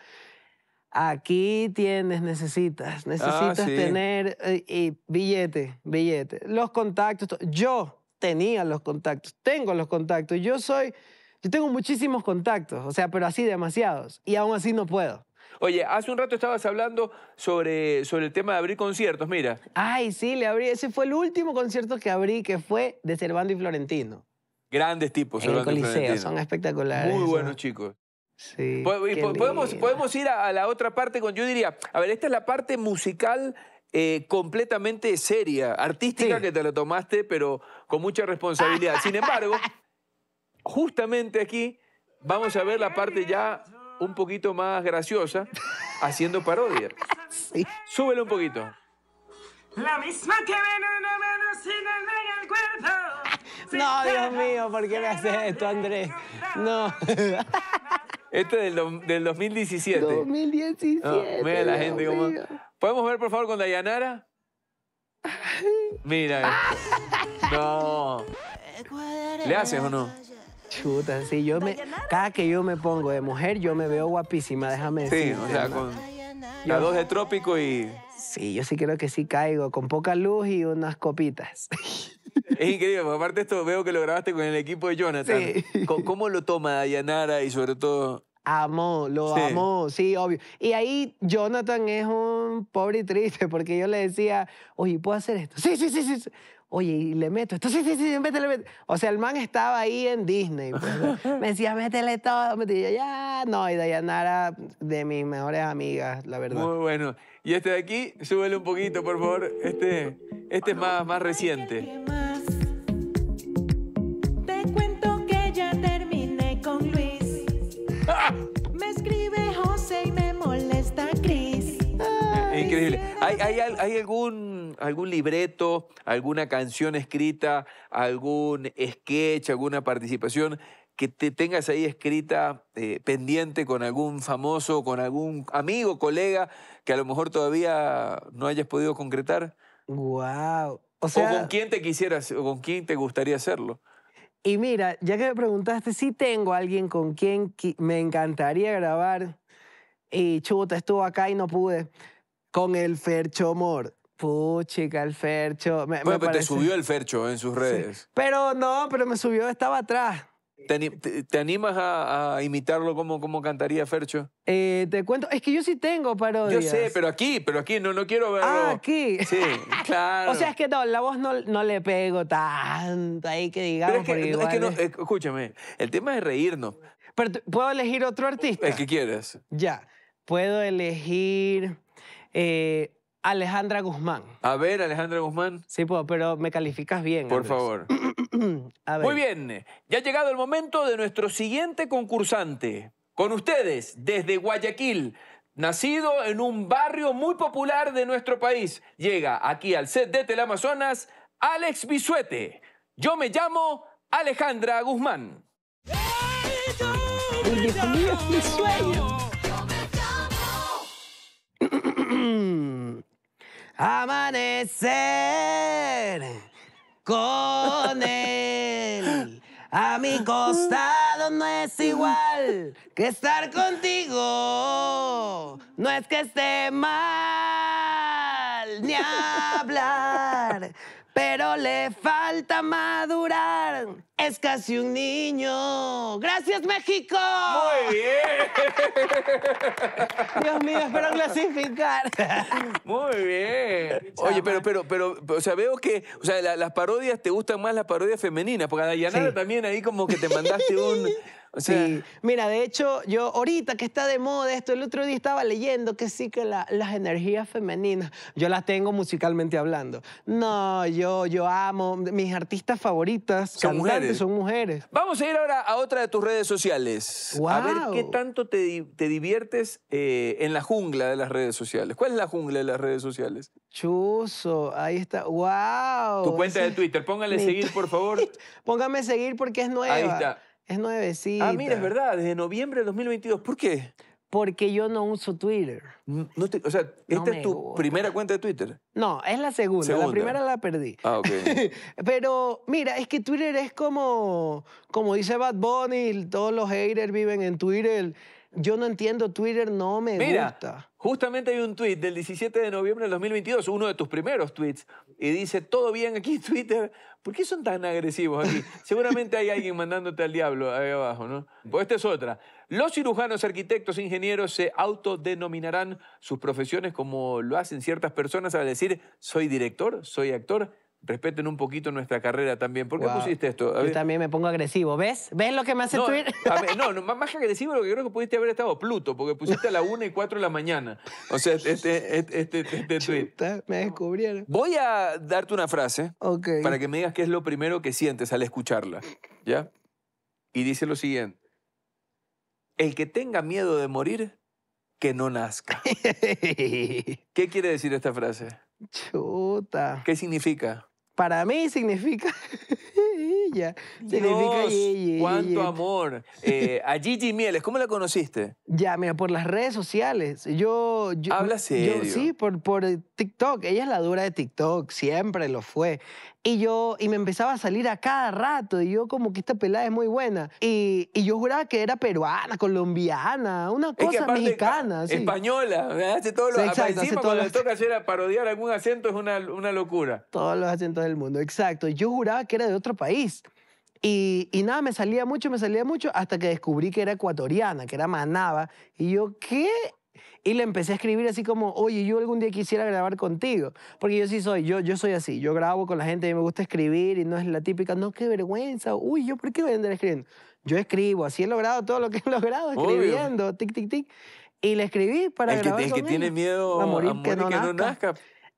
[SPEAKER 2] Aquí tienes, necesitas, ah, necesitas tener eh, y billete, billete. Los contactos, yo tenía los contactos, tengo los contactos, yo soy, yo tengo muchísimos contactos, o sea, pero así demasiados, y aún así no puedo.
[SPEAKER 1] Oye, hace un rato estabas hablando sobre, sobre el tema de abrir conciertos, mira.
[SPEAKER 2] Ay, sí, le abrí, ese fue el último concierto que abrí, que fue de Cervando y Florentino.
[SPEAKER 1] Grandes tipos, en el Coliseo, son
[SPEAKER 2] espectaculares. Muy buenos
[SPEAKER 1] chicos podemos, podemos ir a, la otra parte con, yo diría, a ver, esta es la parte musical eh, completamente seria, artística, que te lo tomaste, pero con mucha responsabilidad. Sin embargo, justamente aquí vamos a ver la parte ya un poquito más graciosa, haciendo parodia. Sí.
[SPEAKER 2] Súbelo un poquito. La misma que ven mano sin el cuerpo. No, Dios mío, ¿por qué me haces esto, Andrés? No.
[SPEAKER 1] Este es del, del 2017. 2017. Ah, mira la gente ¿Podemos ver, por favor, con Dayanara? Mira. no. ¿Le haces o no?
[SPEAKER 2] Chuta, sí, yo me... Cada que yo me pongo de mujer, yo me veo guapísima, déjame Sí, o sea, con la dos de
[SPEAKER 1] trópico y...
[SPEAKER 2] Sí, yo sí creo que sí caigo, con poca luz y unas copitas.
[SPEAKER 1] Es increíble, aparte esto veo que lo grabaste con el equipo de Jonathan. Sí. ¿Cómo lo toma Dayanara y sobre todo
[SPEAKER 2] amó, lo amó, sí, obvio. Y ahí Jonathan es un pobre y triste porque yo le decía, oye, ¿puedo hacer esto? Sí, sí, sí, sí. Oye, y le meto esto, sí, sí, sí, métele, métele. O sea, el man estaba ahí en Disney. Pues, me decía, métele todo. Me ya, no. Y Dayanara, de mis mejores amigas, la verdad.
[SPEAKER 1] Muy bueno. Y este de aquí, súbele un poquito, por favor. Este, este es más, más reciente. ¿Hay, algún, algún libreto, alguna canción escrita, algún sketch, alguna participación que te tengas ahí escrita eh, pendiente con algún famoso, con algún amigo, colega, que a lo mejor todavía no hayas podido concretar?
[SPEAKER 2] Wow.
[SPEAKER 1] O, con quién te quisieras, o con quién te gustaría hacerlo.
[SPEAKER 2] Y mira, ya que me preguntaste si tengo alguien con quien me encantaría grabar, y chuta, estuvo acá y no pude con el Fercho amor. Puchica, el Fercho. Me, bueno, pero te subió
[SPEAKER 1] el Fercho en sus redes.
[SPEAKER 2] Pero no, pero me subió, estaba
[SPEAKER 1] atrás. ¿Te, animas a, imitarlo como, como cantaría Fercho?
[SPEAKER 2] Eh, te cuento, es que yo sí tengo parodias. Yo sé,
[SPEAKER 1] pero aquí, pero aquí, no, no quiero ver. Ah, aquí. Sí, claro. o sea,
[SPEAKER 2] es que no, la voz no, no le pego tanto ahí que digamos. Pero es que, que no,
[SPEAKER 1] escúchame, el tema es reírnos. Pero, ¿Puedo
[SPEAKER 2] elegir otro artista? El
[SPEAKER 1] que quieres.
[SPEAKER 2] Ya, puedo elegir... Eh, Alejandra Guzmán.
[SPEAKER 1] A ver, Alejandra Guzmán.
[SPEAKER 2] Sí, pero me calificas bien. Por favor. Muy
[SPEAKER 1] bien, ya ha llegado el momento de nuestro siguiente concursante. Con ustedes, desde Guayaquil, nacido en un barrio muy popular de nuestro país, llega aquí al set de Teleamazonas Alex Bisuete. Yo me llamo Alejandra Guzmán.
[SPEAKER 2] Amanecer con él. A mi costado no es igual que estar contigo. No es que esté mal ni hablar pero le falta madurar. Es casi un niño. ¡Gracias, México! Muy bien.
[SPEAKER 1] Dios mío, espero
[SPEAKER 2] clasificar.
[SPEAKER 1] Muy bien. Oye, pero, pero, pero, o sea, veo que, o sea, las parodias, te gustan más las parodias femeninas, porque a Dayanara también ahí como que te mandaste un... sí.
[SPEAKER 2] Mira, de hecho, yo ahorita que está de moda esto, el otro día estaba leyendo que sí que las energías femeninas, yo las tengo musicalmente hablando. No, yo, yo amo, mis artistas favoritas son mujeres. son mujeres.
[SPEAKER 1] Vamos a ir ahora a otra de tus redes sociales. A ver qué tanto te, diviertes eh, en la jungla de las redes sociales. ¿Cuál es la jungla de las redes sociales?
[SPEAKER 2] Chuso, ahí está. ¡Wow! Tu
[SPEAKER 1] cuenta de Twitter, póngale seguir,
[SPEAKER 2] por favor. Póngame seguir porque es nueva. Ahí está. Es nuevecita. Ah, mira, es verdad, desde noviembre de 2022. ¿Por qué? Porque yo no uso Twitter. o sea, esta es tu
[SPEAKER 1] primera cuenta de Twitter.
[SPEAKER 2] No, es la segunda. La primera la perdí. Ah, ok. Pero mira, es que Twitter es como, como dice Bad Bunny, todos los haters viven en Twitter. Yo no entiendo Twitter, no me Mira,
[SPEAKER 1] justamente hay un tweet del 17 de noviembre de 2022, uno de tus primeros tweets, y dice, todo bien aquí en Twitter, ¿por qué son tan agresivos aquí? Seguramente hay alguien mandándote al diablo ahí abajo, ¿no? Pues esta es otra. Los cirujanos, arquitectos, ingenieros se autodenominarán sus profesiones como lo hacen ciertas personas al decir, soy director, soy actor, respeten un poquito nuestra carrera también. ¿Por qué pusiste esto? Yo
[SPEAKER 2] también me pongo agresivo. ¿Ves? ¿Ves lo que me hace
[SPEAKER 1] no, no, más agresivo lo que creo que pudiste haber estado Pluto, porque pusiste a la 1 y 4 de la mañana. O sea, este, este,
[SPEAKER 2] me descubrieron.
[SPEAKER 1] Voy a darte una frase para que me digas qué es lo primero que sientes al escucharla. ¿Ya? Y dice lo siguiente. El que tenga miedo de morir, que no nazca. ¿Qué quiere decir esta frase?
[SPEAKER 2] Chuta. ¿Qué significa? Para mí significa cuánto
[SPEAKER 1] amor. Eh, a Gigi Mieles, ¿cómo la conociste?
[SPEAKER 2] Ya, mira, por las redes sociales. Yo, Habla serio. sí, por, por TikTok. Ella es la dura de TikTok, siempre lo fue. Y yo, y me empezaba a salir a cada rato, y yo como que esta pelada es muy buena. Y, yo juraba que era peruana, colombiana, una cosa mexicana. Ah,
[SPEAKER 1] española, hace todos los exacto, hace todos cuando le toca hacer parodiar algún acento es una, locura.
[SPEAKER 2] Todos los acentos del mundo, exacto. Yo juraba que era de otro país. Y, y, nada, me salía mucho, me salía mucho, hasta que descubrí que era ecuatoriana, que era manaba. Y yo, ¿qué? Y le empecé a escribir así como, oye, yo algún día quisiera grabar contigo. Porque yo sí soy, yo, yo soy así. Yo grabo con la gente, y me gusta escribir y no es la típica, no, qué vergüenza. Uy, ¿yo por qué voy a andar escribiendo? Yo escribo, así he logrado todo lo que he logrado, escribiendo, tic, tic, tic. Y le escribí para que, grabar el que tiene miedo a morir, que, no, que no nazca.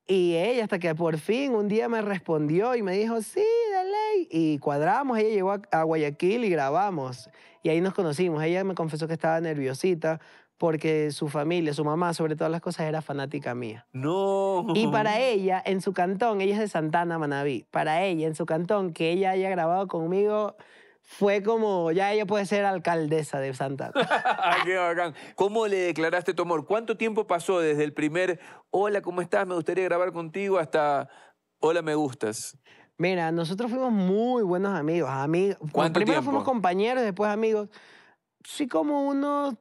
[SPEAKER 2] Y ella, hasta que por fin un día me respondió y me dijo, sí, dale. Y cuadramos, ella llegó a, Guayaquil y grabamos. Y ahí nos conocimos. Ella me confesó que estaba nerviosita porque su familia, su mamá, sobre todas las cosas, era fanática mía. No. Y para ella, en su cantón, ella es de Santana, Manaví, para ella, en su cantón, que ella haya grabado conmigo, fue como, ya ella puede ser alcaldesa de Santana.
[SPEAKER 1] Ah, ¡Qué bacán! ¿Cómo le declaraste tu amor? ¿Cuánto tiempo pasó desde el primer, hola, ¿cómo estás? Me gustaría grabar contigo, hasta, hola, me gustas?
[SPEAKER 2] Mira, nosotros fuimos muy buenos amigos. amigos. ¿Cuánto Primero fuimos compañeros, después amigos. Sí, como unos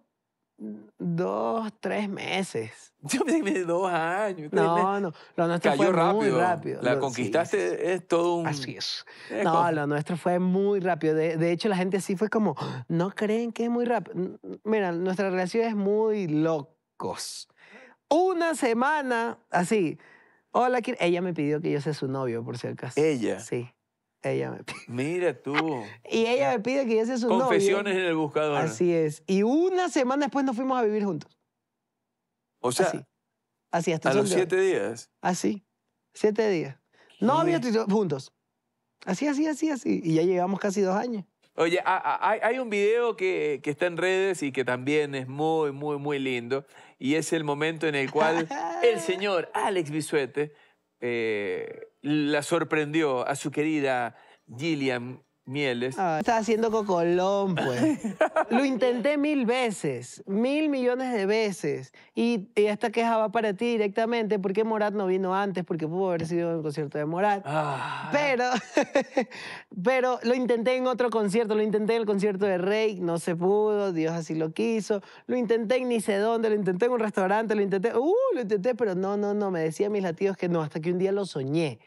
[SPEAKER 2] dos, tres meses. Yo
[SPEAKER 1] me dije dos años. No,
[SPEAKER 2] no. Lo nuestro fue muy rápido.
[SPEAKER 1] La conquistaste es, todo un. Así es. no,
[SPEAKER 2] lo nuestro fue muy rápido. De, hecho, la gente sí fue como, no creen que es muy rápido. Mira, nuestra relación es muy locos. Una semana, así. Hola, ella me pidió que yo sea su novio, por si acaso. ¿Ella? Sí. Ella me pide.
[SPEAKER 1] Mira tú.
[SPEAKER 2] y ella me pide que yo sea su Confesiones
[SPEAKER 1] en el buscador. Así
[SPEAKER 2] es. Y una semana después nos fuimos a vivir juntos. O sea, así. Así, hasta a los siete días. Así. Siete días. Novios juntos. Así, así, así, así. Y ya llevamos casi dos años.
[SPEAKER 1] Oye, hay un video que, está en redes y que también es muy, muy, muy lindo. Y es el momento en el cual el señor Alex Bisuete eh, la sorprendió a su querida
[SPEAKER 2] Gillian mieles. Ah, haciendo cocolón, pues. Lo intenté mil veces, mil millones de veces. Y, hasta esta queja va para ti directamente. porque Morat no vino antes? Porque pudo haber sido el concierto de Morat. Ah. Pero, pero lo intenté en otro concierto. Lo intenté en el concierto de Rey. No se pudo. Dios así lo quiso. Lo intenté en ni sé dónde. Lo intenté en un restaurante. Lo intenté. Uh, lo intenté. Pero no, no, no. Me decían mis latidos que no. Hasta que un día lo soñé.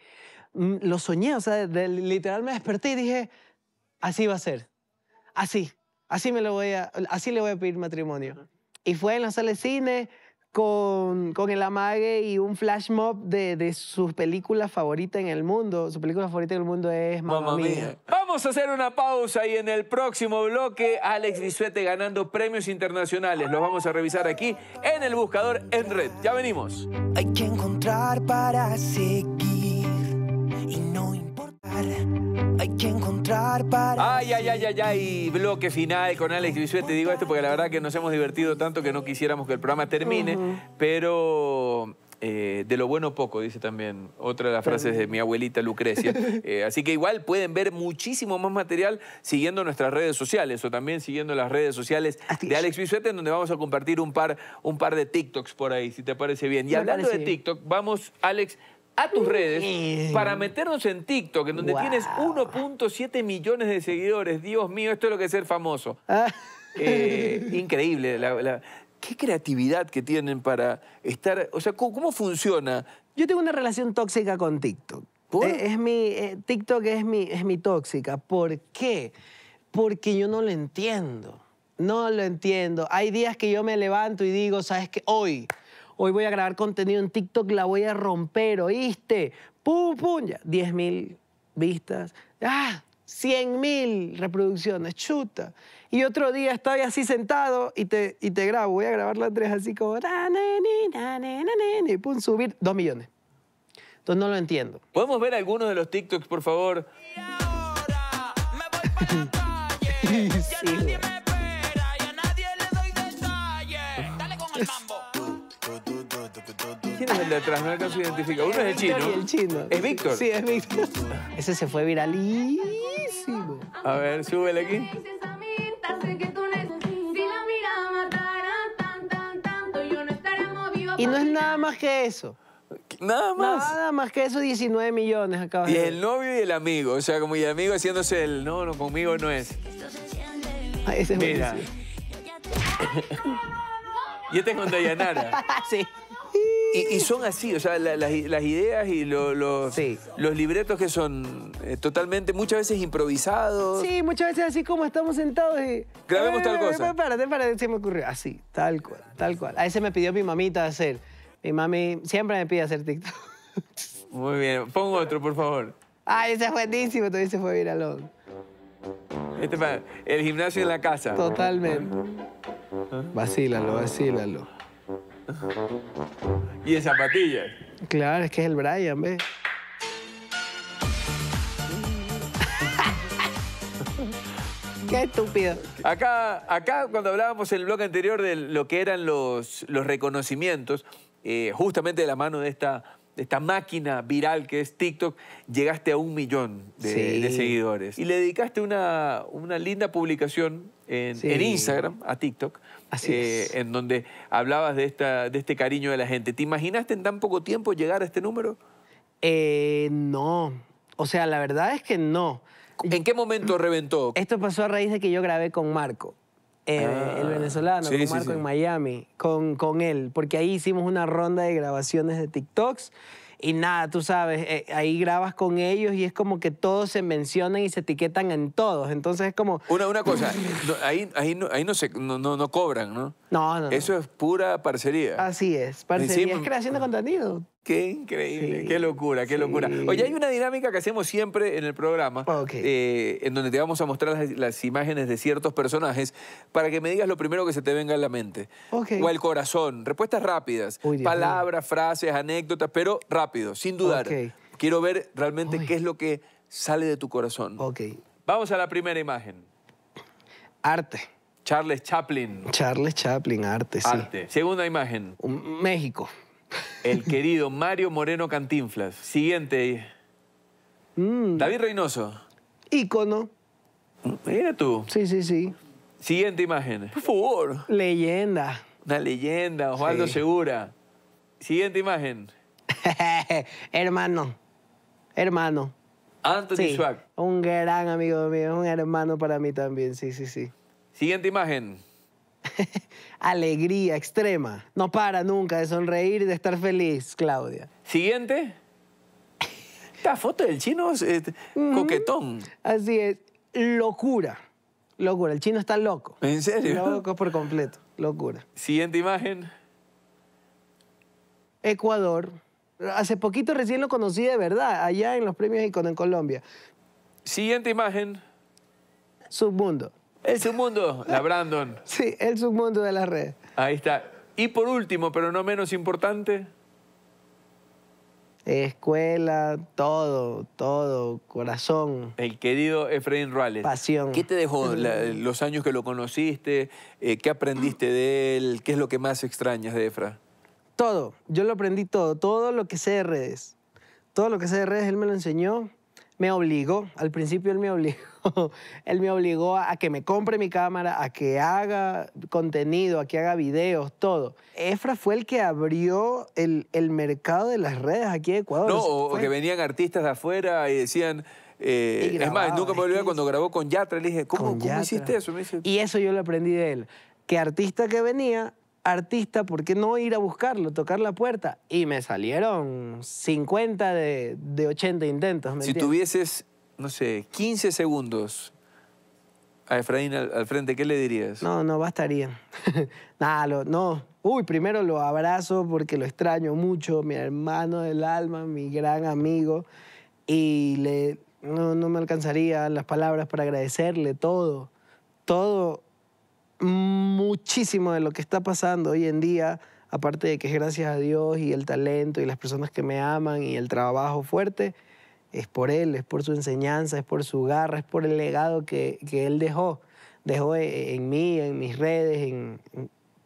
[SPEAKER 2] Mm, lo soñé. O sea, literal me desperté y dije así va a ser. Así. Así me lo voy a, así le voy a pedir matrimonio. Y fue en la sala de cine con, con el amague y un flash mob de, su película favorita en el mundo. Su película favorita en el mundo es Mamá Mía.
[SPEAKER 1] Vamos a hacer una pausa y en el próximo bloque Alex Bisuete ganando premios internacionales. Los vamos a revisar aquí en El Buscador en Red. Ya venimos.
[SPEAKER 2] Hay que encontrar para seguir y no hay que encontrar
[SPEAKER 1] para. Ay, ay, ay, ay, ay. Bloque final con Alex Bisuete. digo esto porque la verdad que nos hemos divertido tanto que no quisiéramos que el programa termine. Pero eh, de lo bueno poco, dice también otra de las frases de mi abuelita Lucrecia. Eh, así que igual pueden ver muchísimo más material siguiendo nuestras redes sociales o también siguiendo las redes sociales de Alex Bisuete, en donde vamos a compartir un par, un par de TikToks por ahí, si te parece bien. Y hablando de TikTok, vamos, Alex, a tus redes para meternos en TikTok, en donde tienes 1.7 millones de seguidores. Dios mío, esto es lo que es ser famoso. Ah. Eh, increíble. La, qué creatividad que tienen para estar... O sea, ¿cómo, funciona?
[SPEAKER 2] Yo tengo una relación tóxica con TikTok. ¿Por? Eh, es mi, eh, TikTok es mi, es mi tóxica. ¿Por qué? Porque yo no lo entiendo. No lo entiendo. Hay días que yo me levanto y digo, ¿sabes qué? Hoy hoy voy a grabar contenido en TikTok, la voy a romper, ¿oíste? Pum, pum, ya, 10 mil vistas. ¡Ah! 100 mil reproducciones, chuta. Y otro día estoy así sentado y te, y te grabo, voy a grabar las tres así como, y pum, subir 2 millones. Entonces no lo entiendo.
[SPEAKER 1] ¿Podemos ver algunos de los TikToks, por favor? Y ahora
[SPEAKER 2] me voy para la
[SPEAKER 1] calle, quién es el de atrás? No alcanzo a Uno es el chino. ¿Es Víctor? Sí, es
[SPEAKER 2] Víctor. Ese se fue
[SPEAKER 1] viralísimo.
[SPEAKER 2] A ver, súbele aquí. Y no es nada más que eso. Nada más. Nada más que eso, 19 millones acaba. Y de...
[SPEAKER 1] el novio y el amigo. O sea, como el amigo haciéndose el no, no, conmigo no es.
[SPEAKER 2] ese Mira.
[SPEAKER 1] y este es con Dayanara. sí y, son así, o sea, las ideas y los los libretos que son eh, totalmente, muchas veces improvisados.
[SPEAKER 2] Sí, muchas veces así como estamos sentados y... Grabemos tal eh, cosa. Espérate, se me ocurrió. Así, tal cual, tal cual. A ese me pidió mi mamita hacer. Mi mami siempre me pide hacer TikTok.
[SPEAKER 1] Muy bien, pongo otro, por favor.
[SPEAKER 2] Ay, ese es buenísimo, todavía se fue viralón.
[SPEAKER 1] Este para el gimnasio en la casa. Totalmente.
[SPEAKER 2] Vacílalo, vacílalo.
[SPEAKER 1] Y de zapatillas.
[SPEAKER 2] Claro, es que es el Brian, ¿ves? Qué estúpido. Acá,
[SPEAKER 1] acá cuando hablábamos en el blog anterior de lo que eran los, los reconocimientos, eh, justamente de la mano de esta, esta máquina viral que es TikTok, llegaste a un millón de, seguidores. Y le dedicaste una, una linda publicación en, Instagram, a TikTok, eh, en donde hablabas de, esta, de este cariño de la gente. ¿Te imaginaste en tan poco tiempo
[SPEAKER 2] llegar a este número? Eh, no. O sea, la verdad es que no. ¿En qué momento mm, reventó? Esto pasó a raíz de que yo grabé con Marco, eh, ah, el venezolano, con Marco en Miami, con, con él, porque ahí hicimos una ronda de grabaciones de TikToks y nada, tú sabes, eh, ahí grabas con ellos y es como que todos se mencionan y se etiquetan en todos. Entonces es como... Una, una
[SPEAKER 1] cosa, ahí, no, ahí no, se, no, no, cobran, ¿no? No, no. Eso es pura parcería.
[SPEAKER 2] Así es, parcería es creación de contenido.
[SPEAKER 1] Qué increíble, qué locura, qué locura. Oye, hay una dinámica que hacemos siempre en el programa, eh, en donde te vamos a mostrar las, imágenes de ciertos personajes para que me digas lo primero que se te venga a la mente. O al corazón, respuestas rápidas, palabras, frases, anécdotas, pero rápido, sin dudar. Quiero ver realmente qué es lo que sale de tu corazón. Vamos a la primera imagen. Arte. Charles Chaplin.
[SPEAKER 2] Charles Chaplin, arte, sí. Arte.
[SPEAKER 1] Segunda imagen. México. El querido Mario Moreno Cantinflas. Siguiente. Mm. David Reynoso.
[SPEAKER 2] Ícono. Mira tú. Sí, sí, sí.
[SPEAKER 1] Siguiente imagen.
[SPEAKER 2] Por favor. Leyenda.
[SPEAKER 1] Una leyenda, Osvaldo Segura. Siguiente imagen.
[SPEAKER 2] hermano. Hermano.
[SPEAKER 1] Anthony Schwab.
[SPEAKER 2] Un gran amigo mío, un hermano para mí también, sí, sí, sí.
[SPEAKER 1] Siguiente imagen.
[SPEAKER 2] alegría extrema. No para nunca de sonreír y de estar feliz, Claudia.
[SPEAKER 1] Siguiente. Esta foto del chino es coquetón.
[SPEAKER 2] Así es. Locura. Locura. El chino está loco. ¿En serio? Loco por completo.
[SPEAKER 1] Locura. Siguiente imagen.
[SPEAKER 2] Ecuador. Hace poquito recién lo conocí de verdad, allá en los premios Icon en Colombia. Siguiente imagen. Submundo.
[SPEAKER 1] El submundo, la Brandon.
[SPEAKER 2] Sí, el submundo de las redes.
[SPEAKER 1] Ahí está. Y por último, pero no menos importante.
[SPEAKER 2] Escuela, todo, todo, corazón. El
[SPEAKER 1] querido Efraín Ruales. Pasión. ¿Qué te dejó los años que lo conociste? Eh, ¿Qué aprendiste de él? ¿Qué es lo que más extrañas de Efra?
[SPEAKER 2] Todo. Yo lo aprendí todo. Todo lo que sé de redes. Todo lo que sé de redes, él me lo enseñó me obligó, al principio él me obligó, él me obligó a que me compre mi cámara, a que haga contenido, a que haga videos, todo. Efra fue el que abrió el, mercado de las redes aquí en Ecuador. No, o, que
[SPEAKER 1] venían artistas de afuera y decían... Eh, es más, nunca me olvidé cuando grabó con Yatra, le dije, ¿cómo, ¿cómo hiciste
[SPEAKER 2] eso? y eso yo lo aprendí de él, que artista que venía artista, ¿por qué no ir a buscarlo, tocar la puerta? Y me salieron 50 de, de 80 intentos. si tuvieses, no sé, 15
[SPEAKER 1] segundos a Efraín al, frente, ¿qué le dirías? No,
[SPEAKER 2] no bastaría. Nada, no. Uy, primero lo abrazo porque lo extraño mucho, mi hermano del alma, mi gran amigo, y le, no, no me alcanzarían las palabras para agradecerle todo, todo muchísimo de lo que está pasando hoy en día, aparte de que es gracias a Dios y el talento y las personas que me aman y el trabajo fuerte, es por él, es por su enseñanza, es por su garra, es por el legado que, él dejó. Dejó e, e, en mí, en mis redes, en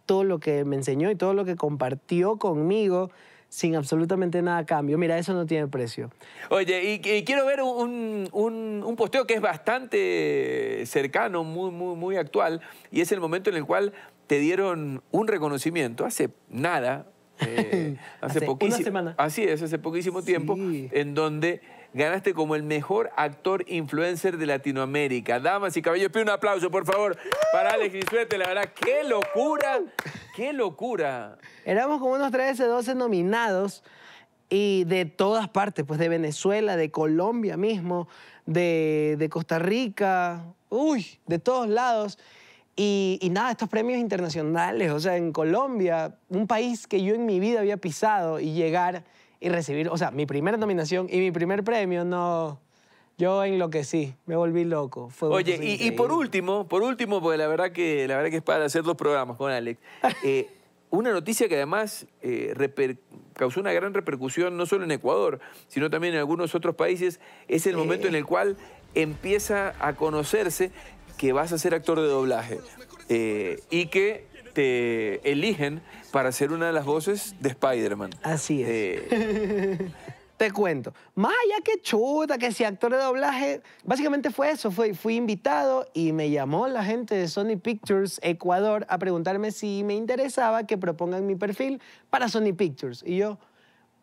[SPEAKER 2] todo lo que me enseñó y todo lo que compartió conmigo sin absolutamente nada cambio. Mira, eso no tiene precio.
[SPEAKER 1] Oye, y, quiero ver un, posteo que es bastante cercano, muy, muy, muy actual, y es el momento en el cual te dieron un reconocimiento hace nada, eh, hace, poquísimo. Una semana. Así es, hace poquísimo tiempo, en donde ganaste como el mejor actor influencer de Latinoamérica. Damas y caballeros, pido un aplauso, por favor, para Alex Grisuete. La verdad, qué locura, qué locura.
[SPEAKER 2] Éramos como unos 13, 12 nominados y de todas partes, pues de Venezuela, de Colombia mismo, de, Costa Rica, uy, de todos lados. Y, y, nada, estos premios internacionales, o sea, en Colombia, un país que yo en mi vida había pisado y llegar y recibir, o sea, mi primera nominación y mi primer premio, no. Yo enloquecí, me volví loco. Oye, y, por
[SPEAKER 1] último, por último, porque la verdad que, la verdad que es para hacer dos programas con Alex. Eh, una noticia que además eh, causó una gran repercusión no solo en Ecuador, sino también en algunos otros países, es el momento en el cual empieza a conocerse que vas a ser actor de doblaje. Eh, y que te eligen para ser una de las voces de Spider-Man. Así
[SPEAKER 2] es. Eh, te cuento. ¡Maya, qué que chuta, que si actor de doblaje, básicamente fue eso. Fui, fui invitado y me llamó la gente de Sony Pictures Ecuador a preguntarme si me interesaba que propongan mi perfil para Sony Pictures. Y yo,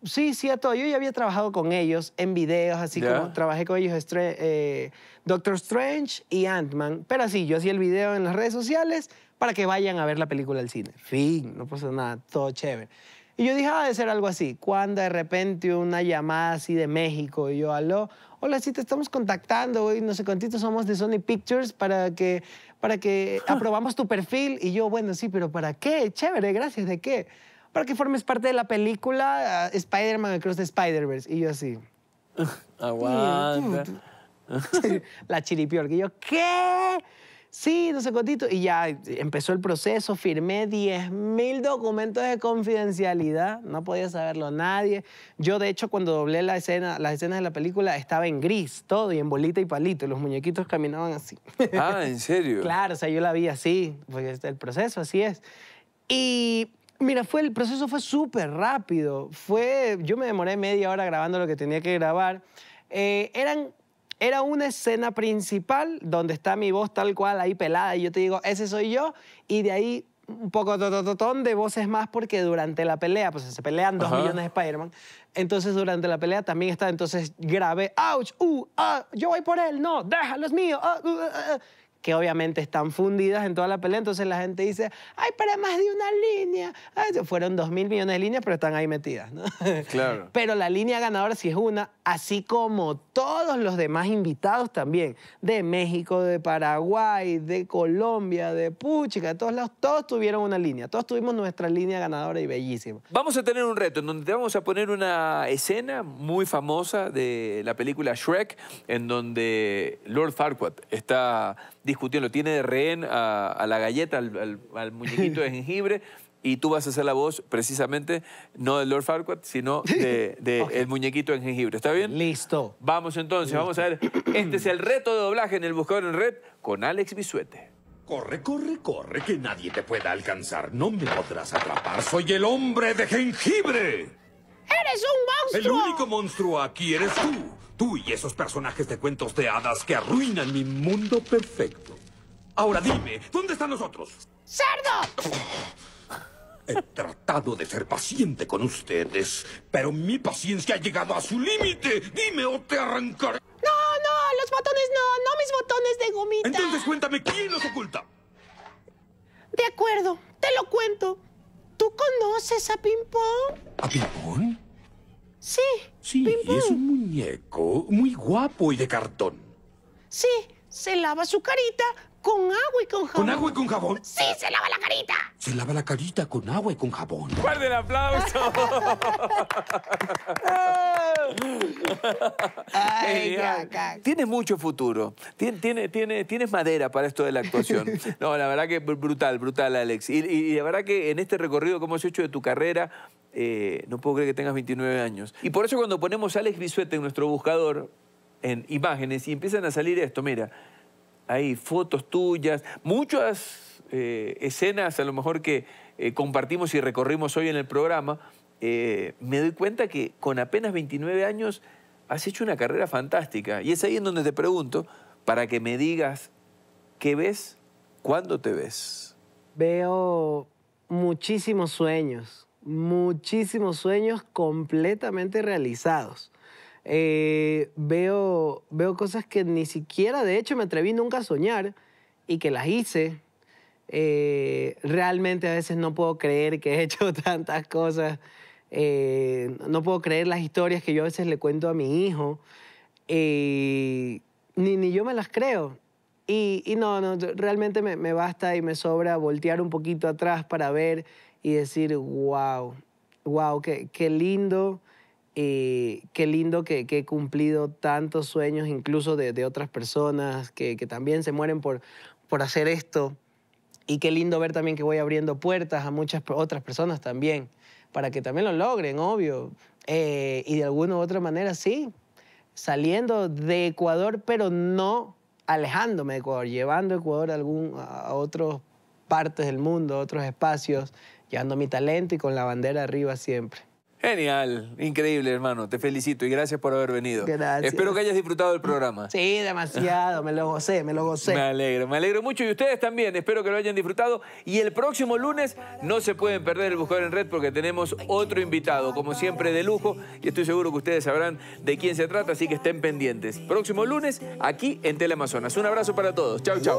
[SPEAKER 2] Sí, sí, a todo. Yo ya había trabajado con ellos en videos, así como trabajé con ellos eh, Doctor Strange y Ant-Man. Pero así, yo hacía el video en las redes sociales, para que vayan a ver la película al cine. Fin, no pasa nada, todo chévere. Y yo dije, ah, de ser algo así. Cuando de repente una llamada así de México y yo, aló, hola, sí, te estamos contactando, y no sé cuántito, somos de Sony Pictures para que, para que aprobamos tu perfil. Y yo, bueno, sí, pero ¿para qué? Chévere, gracias, ¿de qué? Para que formes parte de la película ah, Spider-Man Across the Spider-Verse. Y yo así. Aguanta. la chiripiorca. Y yo, ¿qué? Sí, no sé cuántito. Y ya eh, empezó el proceso, firmé 10.000 documentos de confidencialidad, no podía saberlo nadie. Yo, de hecho, cuando doblé la escena, las escenas de la película, estaba en gris, todo, y en bolita y palito, y los muñequitos caminaban así. Ah, ¿en serio? claro, o sea, yo la vi así, porque este el proceso así es. Y Mira, fue, el proceso fue súper rápido. Fue, yo me demoré media hora grabando lo que tenía que grabar. Eh, eran era una escena principal donde está mi voz tal cual ahí pelada y yo te digo, ese soy yo, y de ahí un poco de voces más porque durante la pelea, pues se pelean dos millones de Spider-Man, entonces durante la pelea también está, entonces grave, ouch, uh, ¡Ah! yo voy por él, no, déjalo, es mío, uh, uh, que obviamente están fundidas en toda la pelea, entonces la gente dice, ay, para más de una línea. fueron dos mil millones de líneas, pero están ahí metidas, ¿no? Claro. Pero la línea ganadora sí es una, así como todos los demás invitados también, de México, de Paraguay, de Colombia, de Puchica, de todos lados, todos tuvieron una línea, todos tuvimos nuestra línea ganadora y bellísima.
[SPEAKER 1] Vamos a tener un reto en donde te vamos a poner una escena muy famosa de la película Shrek, en donde Lord Farquaad está discutiendo. Tiene de rehén a, la galleta, al, muñequito de jengibre, y tú vas a hacer la voz precisamente no de Lord Farquaad, sino de, el muñequito de jengibre. ¿Está bien? Listo. Vamos entonces, vamos a ver. Este es el reto de doblaje en el buscador en red con Alex Bisuete. Corre, corre, corre, que nadie te pueda alcanzar. No me podrás atrapar. Soy el hombre de jengibre.
[SPEAKER 2] ¡Eres un monstruo! El
[SPEAKER 1] único monstruo aquí eres tú. Tú y esos personajes de cuentos de hadas que arruinan
[SPEAKER 2] mi mundo perfecto. Ahora dime, ¿dónde están nosotros? ¡Cerdo! He tratado de ser paciente con ustedes, pero mi paciencia ha llegado a su límite. Dime o te arrancaré. No, no, los botones no, no mis botones de gomita. Entonces cuéntame, ¿quién los oculta? De acuerdo, te lo cuento. ¿Tú conoces a Pimpón? ¿A Pimpón? Sí. Sí, es un
[SPEAKER 1] muñeco muy guapo y de cartón.
[SPEAKER 2] Sí, se lava su carita con agua y con jabón. ¿Con agua y con jabón? Sí, se lava la carita.
[SPEAKER 1] Se lava la carita con agua y con jabón. ¡Guarde el aplauso!
[SPEAKER 2] Ay, caca.
[SPEAKER 1] Tienes mucho futuro. tienes madera para esto de la actuación. No, la verdad que brutal, brutal, Alex. Y, la verdad que en este recorrido como hemos hecho de tu carrera, eh, no puedo creer que tengas 29 años. Y por eso cuando ponemos a Alex Bisuete en nuestro buscador, en imágenes, y empiezan a salir esto, mira, hay fotos tuyas, muchas eh, escenas a lo mejor que eh, compartimos y recorrimos hoy en el programa, eh, me doy cuenta que con apenas 29 años has hecho una carrera fantástica. Y es ahí en donde te pregunto, para que me digas, ¿qué ves? ¿Cuándo te ves?
[SPEAKER 2] Veo muchísimos sueños, muchísimos sueños completamente realizados. Eh, veo, veo cosas que ni siquiera, de hecho, me atreví nunca a soñar y que las hice. Eh, realmente a veces no puedo creer que he hecho tantas cosas. Eh, no puedo creer las historias que yo a veces le cuento a mi hijo. ni, yo me las creo. Y, no, no, realmente me, basta y me sobra voltear un poquito atrás para ver y decir, wow, wow, qué lindo y eh, qué lindo que, he cumplido tantos sueños, incluso de, otras personas que, también se mueren por, por hacer esto. Y qué lindo ver también que voy abriendo puertas a muchas otras personas también, para que también lo logren, obvio. Eh, y de alguna u otra manera, sí, saliendo de Ecuador, pero no alejándome de Ecuador, llevando Ecuador a, algún, a otras partes del mundo, a otros espacios, llevando mi talento y con la bandera arriba siempre.
[SPEAKER 1] Genial, increíble hermano, te felicito y gracias por haber venido. Gracias. Espero que hayas disfrutado el programa.
[SPEAKER 2] Sí, demasiado, me lo gocé, me lo gocé. Me
[SPEAKER 1] alegro, me alegro mucho y ustedes también, espero que lo hayan disfrutado. Y el próximo lunes no se pueden perder el Buscador en Red porque tenemos otro invitado, como siempre de lujo, y estoy seguro que ustedes sabrán de quién se trata, así que estén pendientes. Próximo lunes aquí en Teleamazonas. Un abrazo para todos, chao, chao.